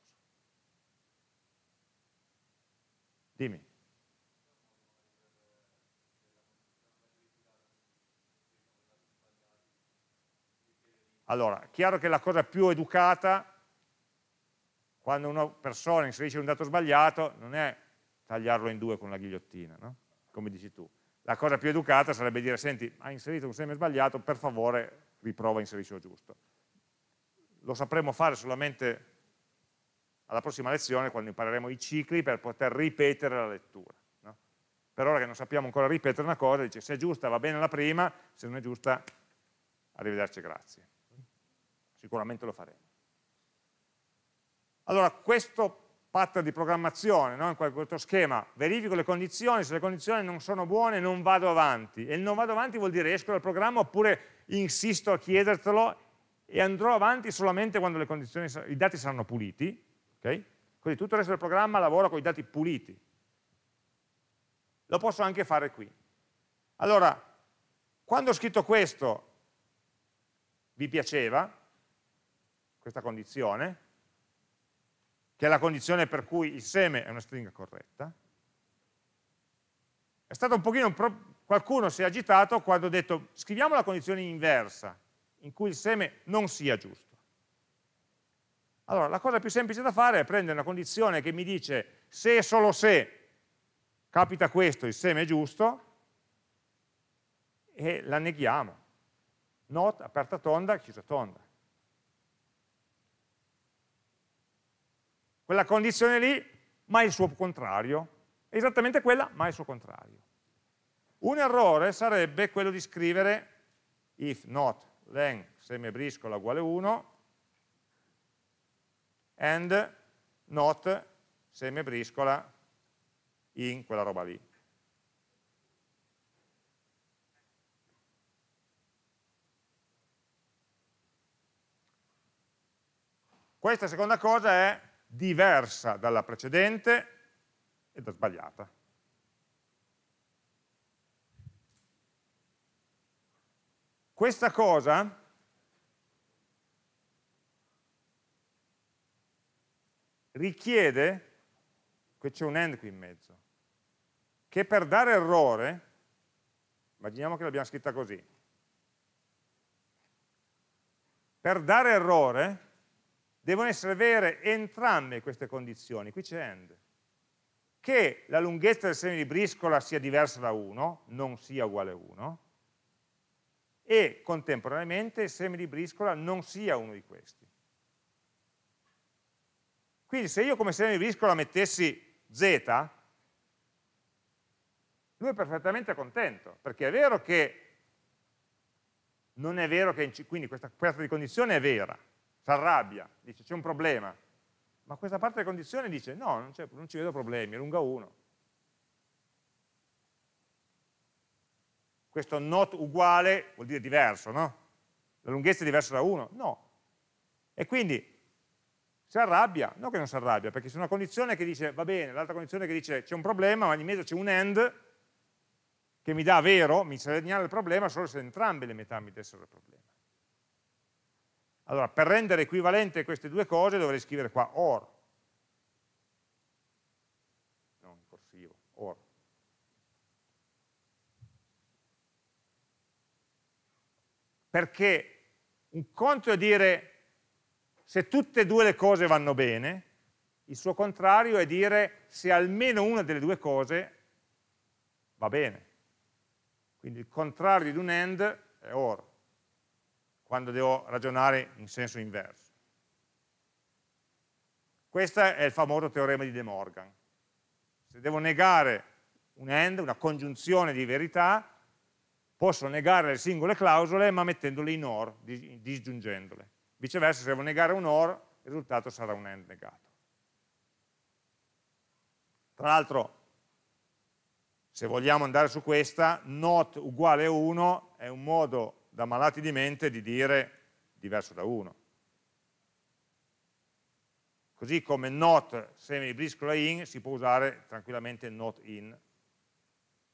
Dimmi. Allora, chiaro che la cosa più educata, quando una persona inserisce un dato sbagliato, non è tagliarlo in due con la ghigliottina, no? come dici tu. La cosa più educata sarebbe dire, senti, hai inserito un seme sbagliato, per favore riprova a inserirlo giusto. Lo sapremo fare solamente alla prossima lezione, quando impareremo i cicli per poter ripetere la lettura. No? Per ora che non sappiamo ancora ripetere una cosa, dice se è giusta va bene la prima, se non è giusta arrivederci, grazie sicuramente lo faremo. Allora, questo pattern di programmazione, no? questo schema, verifico le condizioni, se le condizioni non sono buone non vado avanti, e il non vado avanti vuol dire esco dal programma oppure insisto a chiedertelo e andrò avanti solamente quando i dati saranno puliti, okay? quindi tutto il resto del programma lavora con i dati puliti. Lo posso anche fare qui. Allora, quando ho scritto questo, vi piaceva, questa condizione, che è la condizione per cui il seme è una stringa corretta, è stato un pochino, qualcuno si è agitato quando ha detto scriviamo la condizione inversa, in cui il seme non sia giusto. Allora, la cosa più semplice da fare è prendere una condizione che mi dice se e solo se capita questo, il seme è giusto, e la neghiamo. Not, aperta tonda, chiusa tonda. Quella condizione lì, ma il suo contrario. esattamente quella, ma il suo contrario. Un errore sarebbe quello di scrivere if not len seme briscola uguale 1 and not seme briscola in quella roba lì. Questa seconda cosa è diversa dalla precedente ed è sbagliata. Questa cosa richiede, che c'è un end qui in mezzo, che per dare errore, immaginiamo che l'abbiamo scritta così, per dare errore devono essere vere entrambe queste condizioni, qui c'è AND, che la lunghezza del seme di briscola sia diversa da 1, non sia uguale a 1, e contemporaneamente il seme di briscola non sia uno di questi. Quindi se io come seme di briscola mettessi z, lui è perfettamente contento, perché è vero che non è vero che, quindi questa, questa condizione è vera, si arrabbia, dice c'è un problema, ma questa parte delle condizioni dice no, non, non ci vedo problemi, è lunga 1. Questo not uguale vuol dire diverso, no? La lunghezza è diversa da 1? No. E quindi si arrabbia, no che non si arrabbia, perché c'è una condizione che dice va bene, l'altra condizione che dice c'è un problema, ma in mezzo c'è un end che mi dà vero, mi segnala il problema solo se entrambe le metà mi dessero il problema. Allora, per rendere equivalente queste due cose dovrei scrivere qua OR. Non corsivo, OR. Perché un conto è dire se tutte e due le cose vanno bene, il suo contrario è dire se almeno una delle due cose va bene. Quindi il contrario di un AND è OR quando devo ragionare in senso inverso. Questo è il famoso teorema di De Morgan. Se devo negare un end, una congiunzione di verità, posso negare le singole clausole ma mettendole in OR, disgiungendole. Viceversa, se devo negare un OR, il risultato sarà un end negato. Tra l'altro, se vogliamo andare su questa, not uguale 1 è un modo da malati di mente di dire diverso da 1. Così come not semi briscola in si può usare tranquillamente not in,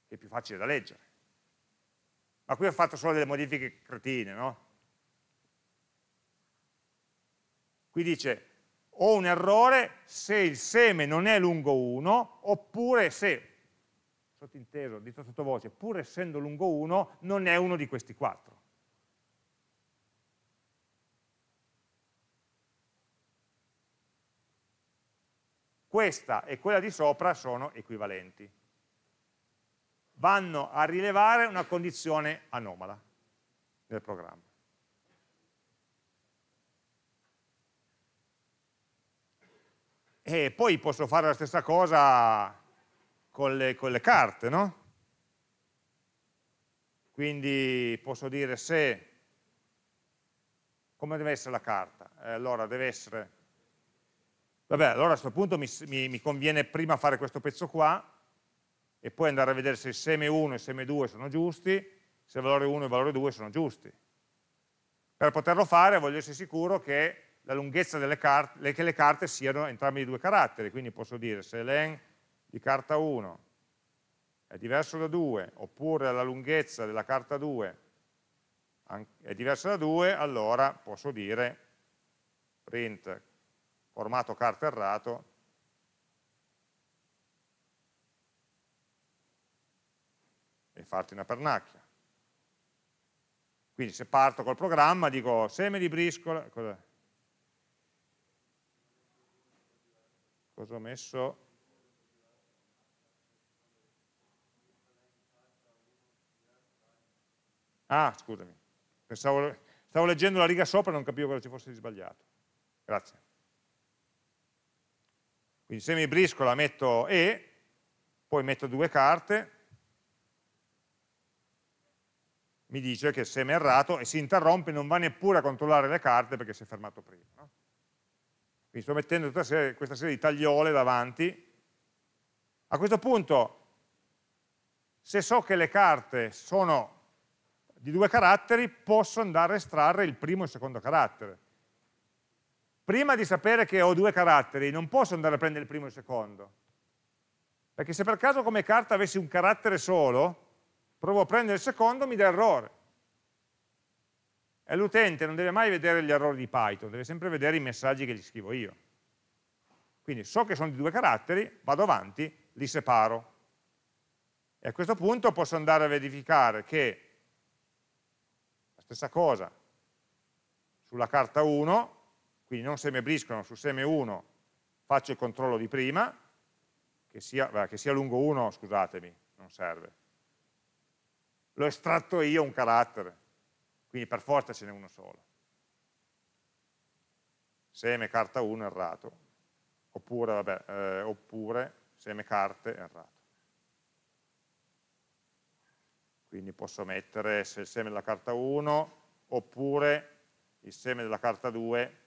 che è più facile da leggere. Ma qui ho fatto solo delle modifiche cretine, no? Qui dice ho un errore se il seme non è lungo 1 oppure se, sottinteso, dito sottovoce, pur essendo lungo 1 non è uno di questi quattro. questa e quella di sopra sono equivalenti. Vanno a rilevare una condizione anomala nel programma. E poi posso fare la stessa cosa con le, con le carte, no? Quindi posso dire se... Come deve essere la carta? Eh, allora deve essere Vabbè, allora a questo punto mi, mi, mi conviene prima fare questo pezzo qua e poi andare a vedere se il seme 1 e il seme 2 sono giusti, se il valore 1 e il valore 2 sono giusti. Per poterlo fare voglio essere sicuro che la lunghezza delle carte, che le carte siano entrambi di due caratteri, quindi posso dire se len di carta 1 è diverso da 2, oppure la lunghezza della carta 2 è diversa da 2, allora posso dire print formato carta errato, e farti una pernacchia. Quindi se parto col programma dico seme di briscola, cosa, cosa ho messo? Ah, scusami, Pensavo, stavo leggendo la riga sopra e non capivo cosa ci fosse di sbagliato. Grazie. Quindi se mi briscola metto E, poi metto due carte, mi dice che se mi è errato e si interrompe non va neppure a controllare le carte perché si è fermato prima. No? Quindi sto mettendo serie, questa serie di tagliole davanti. A questo punto, se so che le carte sono di due caratteri, posso andare a estrarre il primo e il secondo carattere prima di sapere che ho due caratteri, non posso andare a prendere il primo e il secondo. Perché se per caso come carta avessi un carattere solo, provo a prendere il secondo, mi dà errore. E l'utente non deve mai vedere gli errori di Python, deve sempre vedere i messaggi che gli scrivo io. Quindi so che sono di due caratteri, vado avanti, li separo. E a questo punto posso andare a verificare che la stessa cosa sulla carta 1 quindi non seme briscola, su seme 1 faccio il controllo di prima, che sia, che sia lungo 1, scusatemi, non serve. Lo estratto io un carattere, quindi per forza ce n'è uno solo. Seme carta 1 errato, oppure, vabbè, eh, oppure seme carte errato. Quindi posso mettere se il seme della carta 1 oppure il seme della carta 2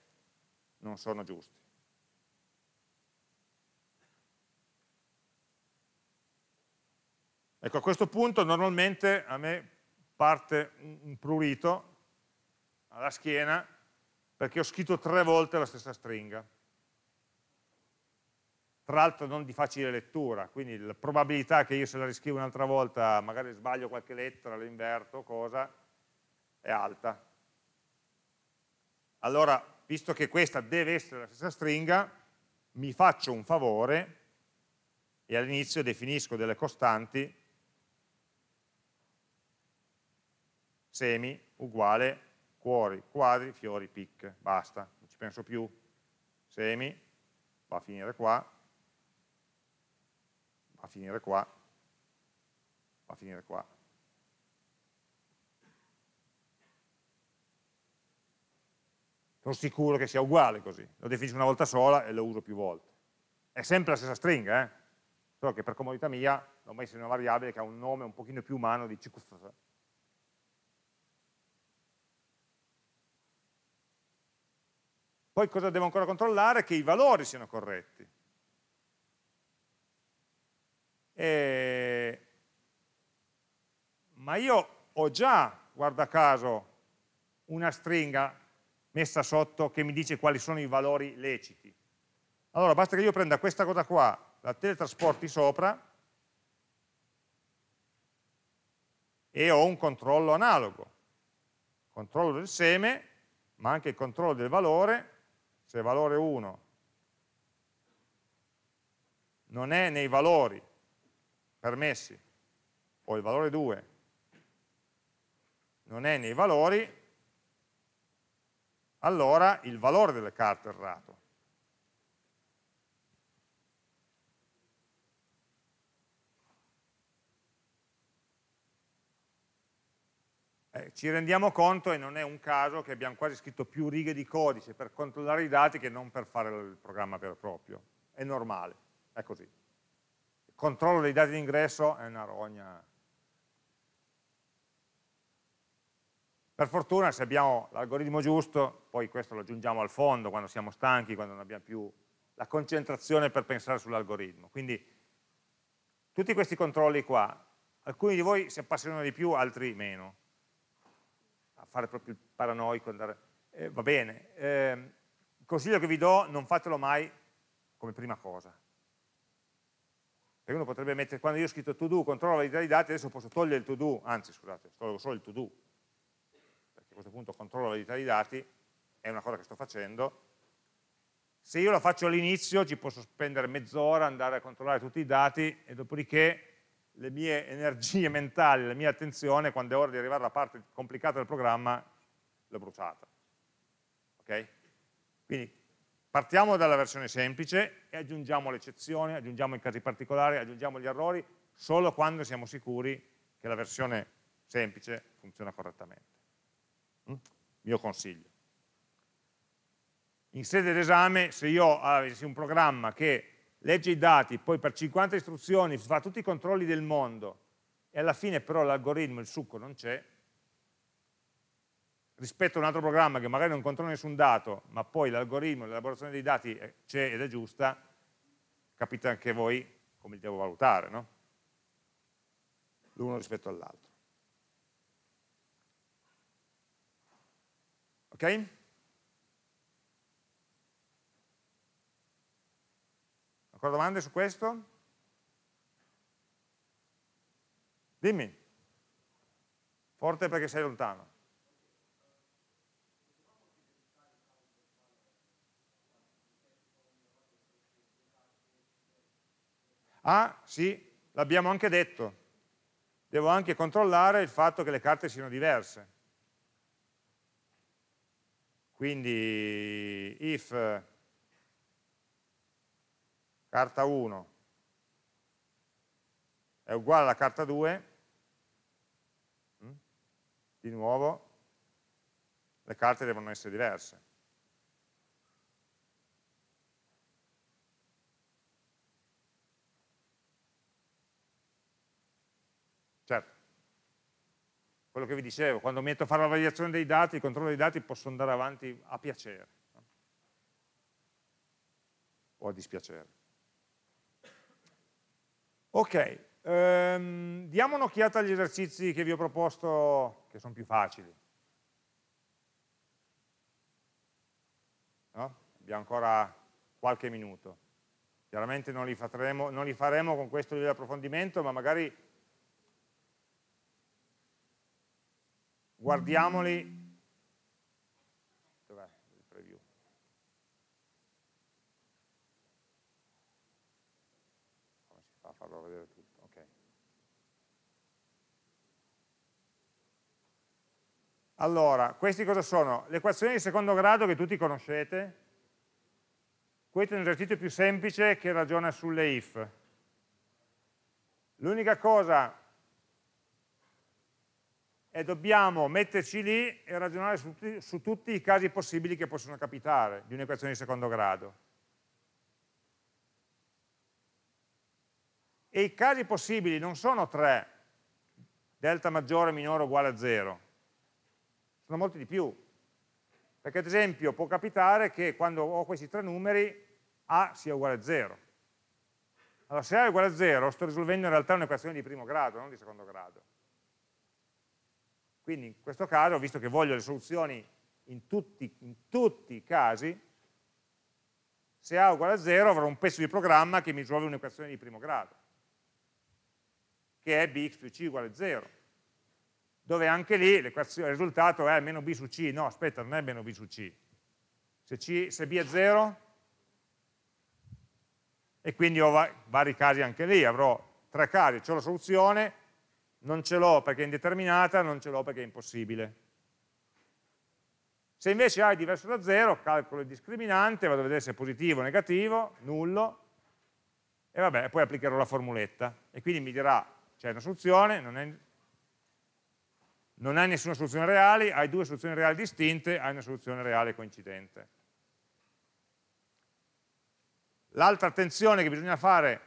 non sono giusti. Ecco, a questo punto normalmente a me parte un prurito alla schiena perché ho scritto tre volte la stessa stringa. Tra l'altro non di facile lettura, quindi la probabilità che io se la riscrivo un'altra volta, magari sbaglio qualche lettera, la inverto, cosa, è alta. Allora visto che questa deve essere la stessa stringa, mi faccio un favore e all'inizio definisco delle costanti semi uguale cuori, quadri, fiori, pic, basta, non ci penso più, semi, va a finire qua, va a finire qua, va a finire qua, sono sicuro che sia uguale così, lo definisco una volta sola e lo uso più volte. È sempre la stessa stringa, eh? solo che per comodità mia l'ho messa in una variabile che ha un nome un pochino più umano di CQF. Poi cosa devo ancora controllare? Che i valori siano corretti. E... Ma io ho già, guarda caso, una stringa messa sotto che mi dice quali sono i valori leciti. Allora basta che io prenda questa cosa qua, la teletrasporti sopra e ho un controllo analogo. Controllo del seme, ma anche il controllo del valore, se valore 1 non è nei valori permessi, o il valore 2 non è nei valori, allora il valore delle carte è errato. Eh, ci rendiamo conto, e non è un caso, che abbiamo quasi scritto più righe di codice per controllare i dati che non per fare il programma vero e proprio. È normale, è così. Il controllo dei dati d'ingresso è una rogna Per fortuna se abbiamo l'algoritmo giusto poi questo lo aggiungiamo al fondo quando siamo stanchi, quando non abbiamo più la concentrazione per pensare sull'algoritmo. Quindi tutti questi controlli qua, alcuni di voi si appassionano di più, altri meno. A fare proprio il paranoico, andare... eh, va bene. Eh, il consiglio che vi do, non fatelo mai come prima cosa. Perché uno potrebbe mettere, quando io ho scritto to do, controllo la validità dei dati, adesso posso togliere il to do, anzi scusate, tolgo solo il to do, perché a questo punto controllo la validità dei dati, è una cosa che sto facendo, se io la faccio all'inizio ci posso spendere mezz'ora, andare a controllare tutti i dati e dopodiché le mie energie mentali, la mia attenzione, quando è ora di arrivare alla parte complicata del programma, l'ho bruciata. Okay? Quindi partiamo dalla versione semplice e aggiungiamo le eccezioni, aggiungiamo i casi particolari, aggiungiamo gli errori, solo quando siamo sicuri che la versione semplice funziona correttamente. Mm? Mio consiglio in sede d'esame se io avessi ah, un programma che legge i dati, poi per 50 istruzioni fa tutti i controlli del mondo e alla fine però l'algoritmo, il succo non c'è, rispetto a un altro programma che magari non controlla nessun dato, ma poi l'algoritmo, l'elaborazione dei dati c'è ed è giusta, capite anche voi come li devo valutare, no? L'uno rispetto all'altro. Ok? Ancora domande su questo? Dimmi. Forte perché sei lontano. Ah, sì, l'abbiamo anche detto. Devo anche controllare il fatto che le carte siano diverse. Quindi if carta 1 è uguale alla carta 2, mm? di nuovo le carte devono essere diverse. Certo, quello che vi dicevo, quando metto a fare la variazione dei dati, il controllo dei dati posso andare avanti a piacere no? o a dispiacere. Ok, ehm, diamo un'occhiata agli esercizi che vi ho proposto, che sono più facili. No? Abbiamo ancora qualche minuto. Chiaramente non li, faremo, non li faremo con questo livello di approfondimento, ma magari guardiamoli Allora, queste cosa sono? Le equazioni di secondo grado che tutti conoscete. Questo è un esercizio più semplice che ragiona sulle if. L'unica cosa è dobbiamo metterci lì e ragionare su, su tutti i casi possibili che possono capitare di un'equazione di secondo grado. E i casi possibili non sono tre, delta maggiore, minore, uguale a 0 sono molti di più. Perché ad esempio può capitare che quando ho questi tre numeri A sia uguale a 0. Allora se A è uguale a 0 sto risolvendo in realtà un'equazione di primo grado, non di secondo grado. Quindi in questo caso, visto che voglio le soluzioni in tutti, in tutti i casi, se A è uguale a 0 avrò un pezzo di programma che mi risolve un'equazione di primo grado, che è bx più c uguale a 0 dove anche lì il risultato è meno b su c, no aspetta non è meno b su c, se, c, se b è 0 e quindi ho va vari casi anche lì, avrò tre casi, C ho la soluzione, non ce l'ho perché è indeterminata, non ce l'ho perché è impossibile. Se invece A è diverso da 0, calcolo il discriminante, vado a vedere se è positivo o negativo, nullo, e vabbè, poi applicherò la formuletta. E quindi mi dirà, c'è una soluzione, non è non hai nessuna soluzione reale, hai due soluzioni reali distinte, hai una soluzione reale coincidente. L'altra attenzione che bisogna fare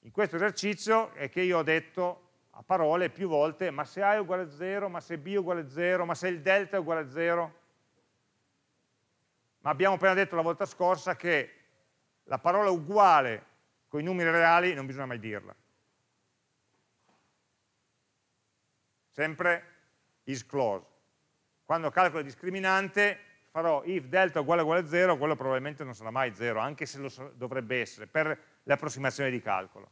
in questo esercizio è che io ho detto a parole più volte ma se A è uguale a 0, ma se B è uguale a 0, ma se il delta è uguale a 0, ma abbiamo appena detto la volta scorsa che la parola uguale con i numeri reali non bisogna mai dirla. sempre is close. Quando calcolo il discriminante farò if delta uguale uguale a 0, quello probabilmente non sarà mai 0, anche se lo dovrebbe essere, per l'approssimazione di calcolo.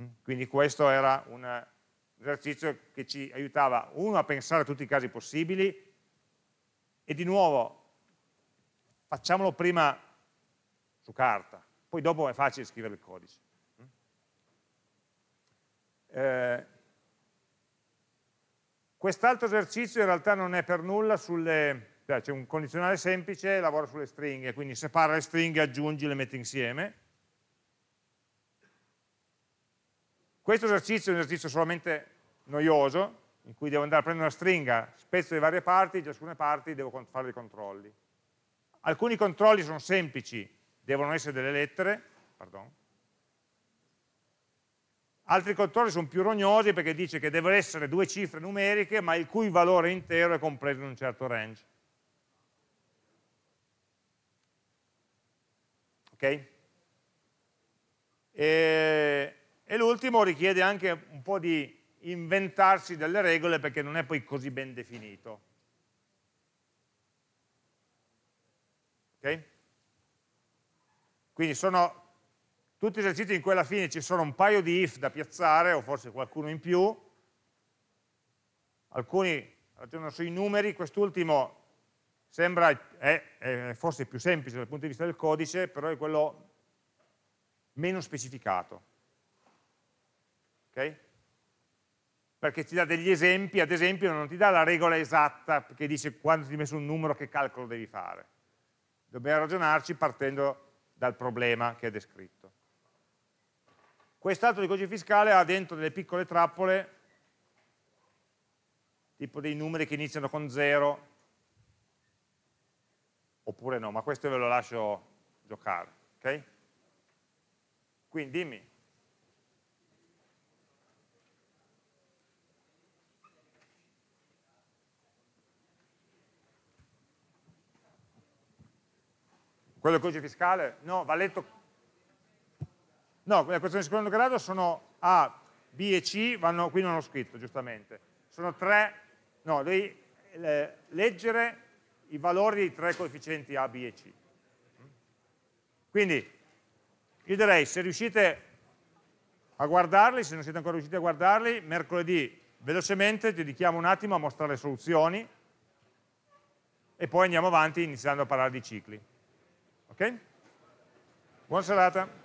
Mm? Quindi questo era un esercizio che ci aiutava, uno, a pensare a tutti i casi possibili, e di nuovo, facciamolo prima su carta, poi dopo è facile scrivere il codice. Mm? Eh, Quest'altro esercizio in realtà non è per nulla sulle... Cioè, c'è cioè un condizionale semplice, lavora sulle stringhe, quindi separa le stringhe, aggiungi, le metti insieme. Questo esercizio è un esercizio solamente noioso, in cui devo andare a prendere una stringa, spezzo di varie parti, ciascuna parte devo fare dei controlli. Alcuni controlli sono semplici, devono essere delle lettere, pardon, Altri controlli sono più rognosi perché dice che devono essere due cifre numeriche ma il cui valore intero è compreso in un certo range. Ok? E, e l'ultimo richiede anche un po' di inventarsi delle regole perché non è poi così ben definito. Ok? Quindi sono tutti gli esercizi in cui alla fine ci sono un paio di if da piazzare, o forse qualcuno in più, alcuni ragionano sui numeri, quest'ultimo sembra è, è forse più semplice dal punto di vista del codice, però è quello meno specificato. Okay? Perché ti dà degli esempi, ad esempio non ti dà la regola esatta che dice quando ti hai messo un numero che calcolo devi fare. Dobbiamo ragionarci partendo dal problema che è descritto. Quest'altro di codice fiscale ha dentro delle piccole trappole, tipo dei numeri che iniziano con 0, oppure no, ma questo ve lo lascio giocare, ok? Quindi dimmi. Quello è codice fiscale? No, va letto No, le eh, equazioni di secondo grado sono A, B e C, vanno, qui non l'ho scritto giustamente. Sono tre, no, devi eh, leggere i valori dei tre coefficienti A, B e C. Quindi, io direi, se riuscite a guardarli, se non siete ancora riusciti a guardarli, mercoledì velocemente dedichiamo un attimo a mostrare le soluzioni e poi andiamo avanti iniziando a parlare di cicli. Ok? Buona serata.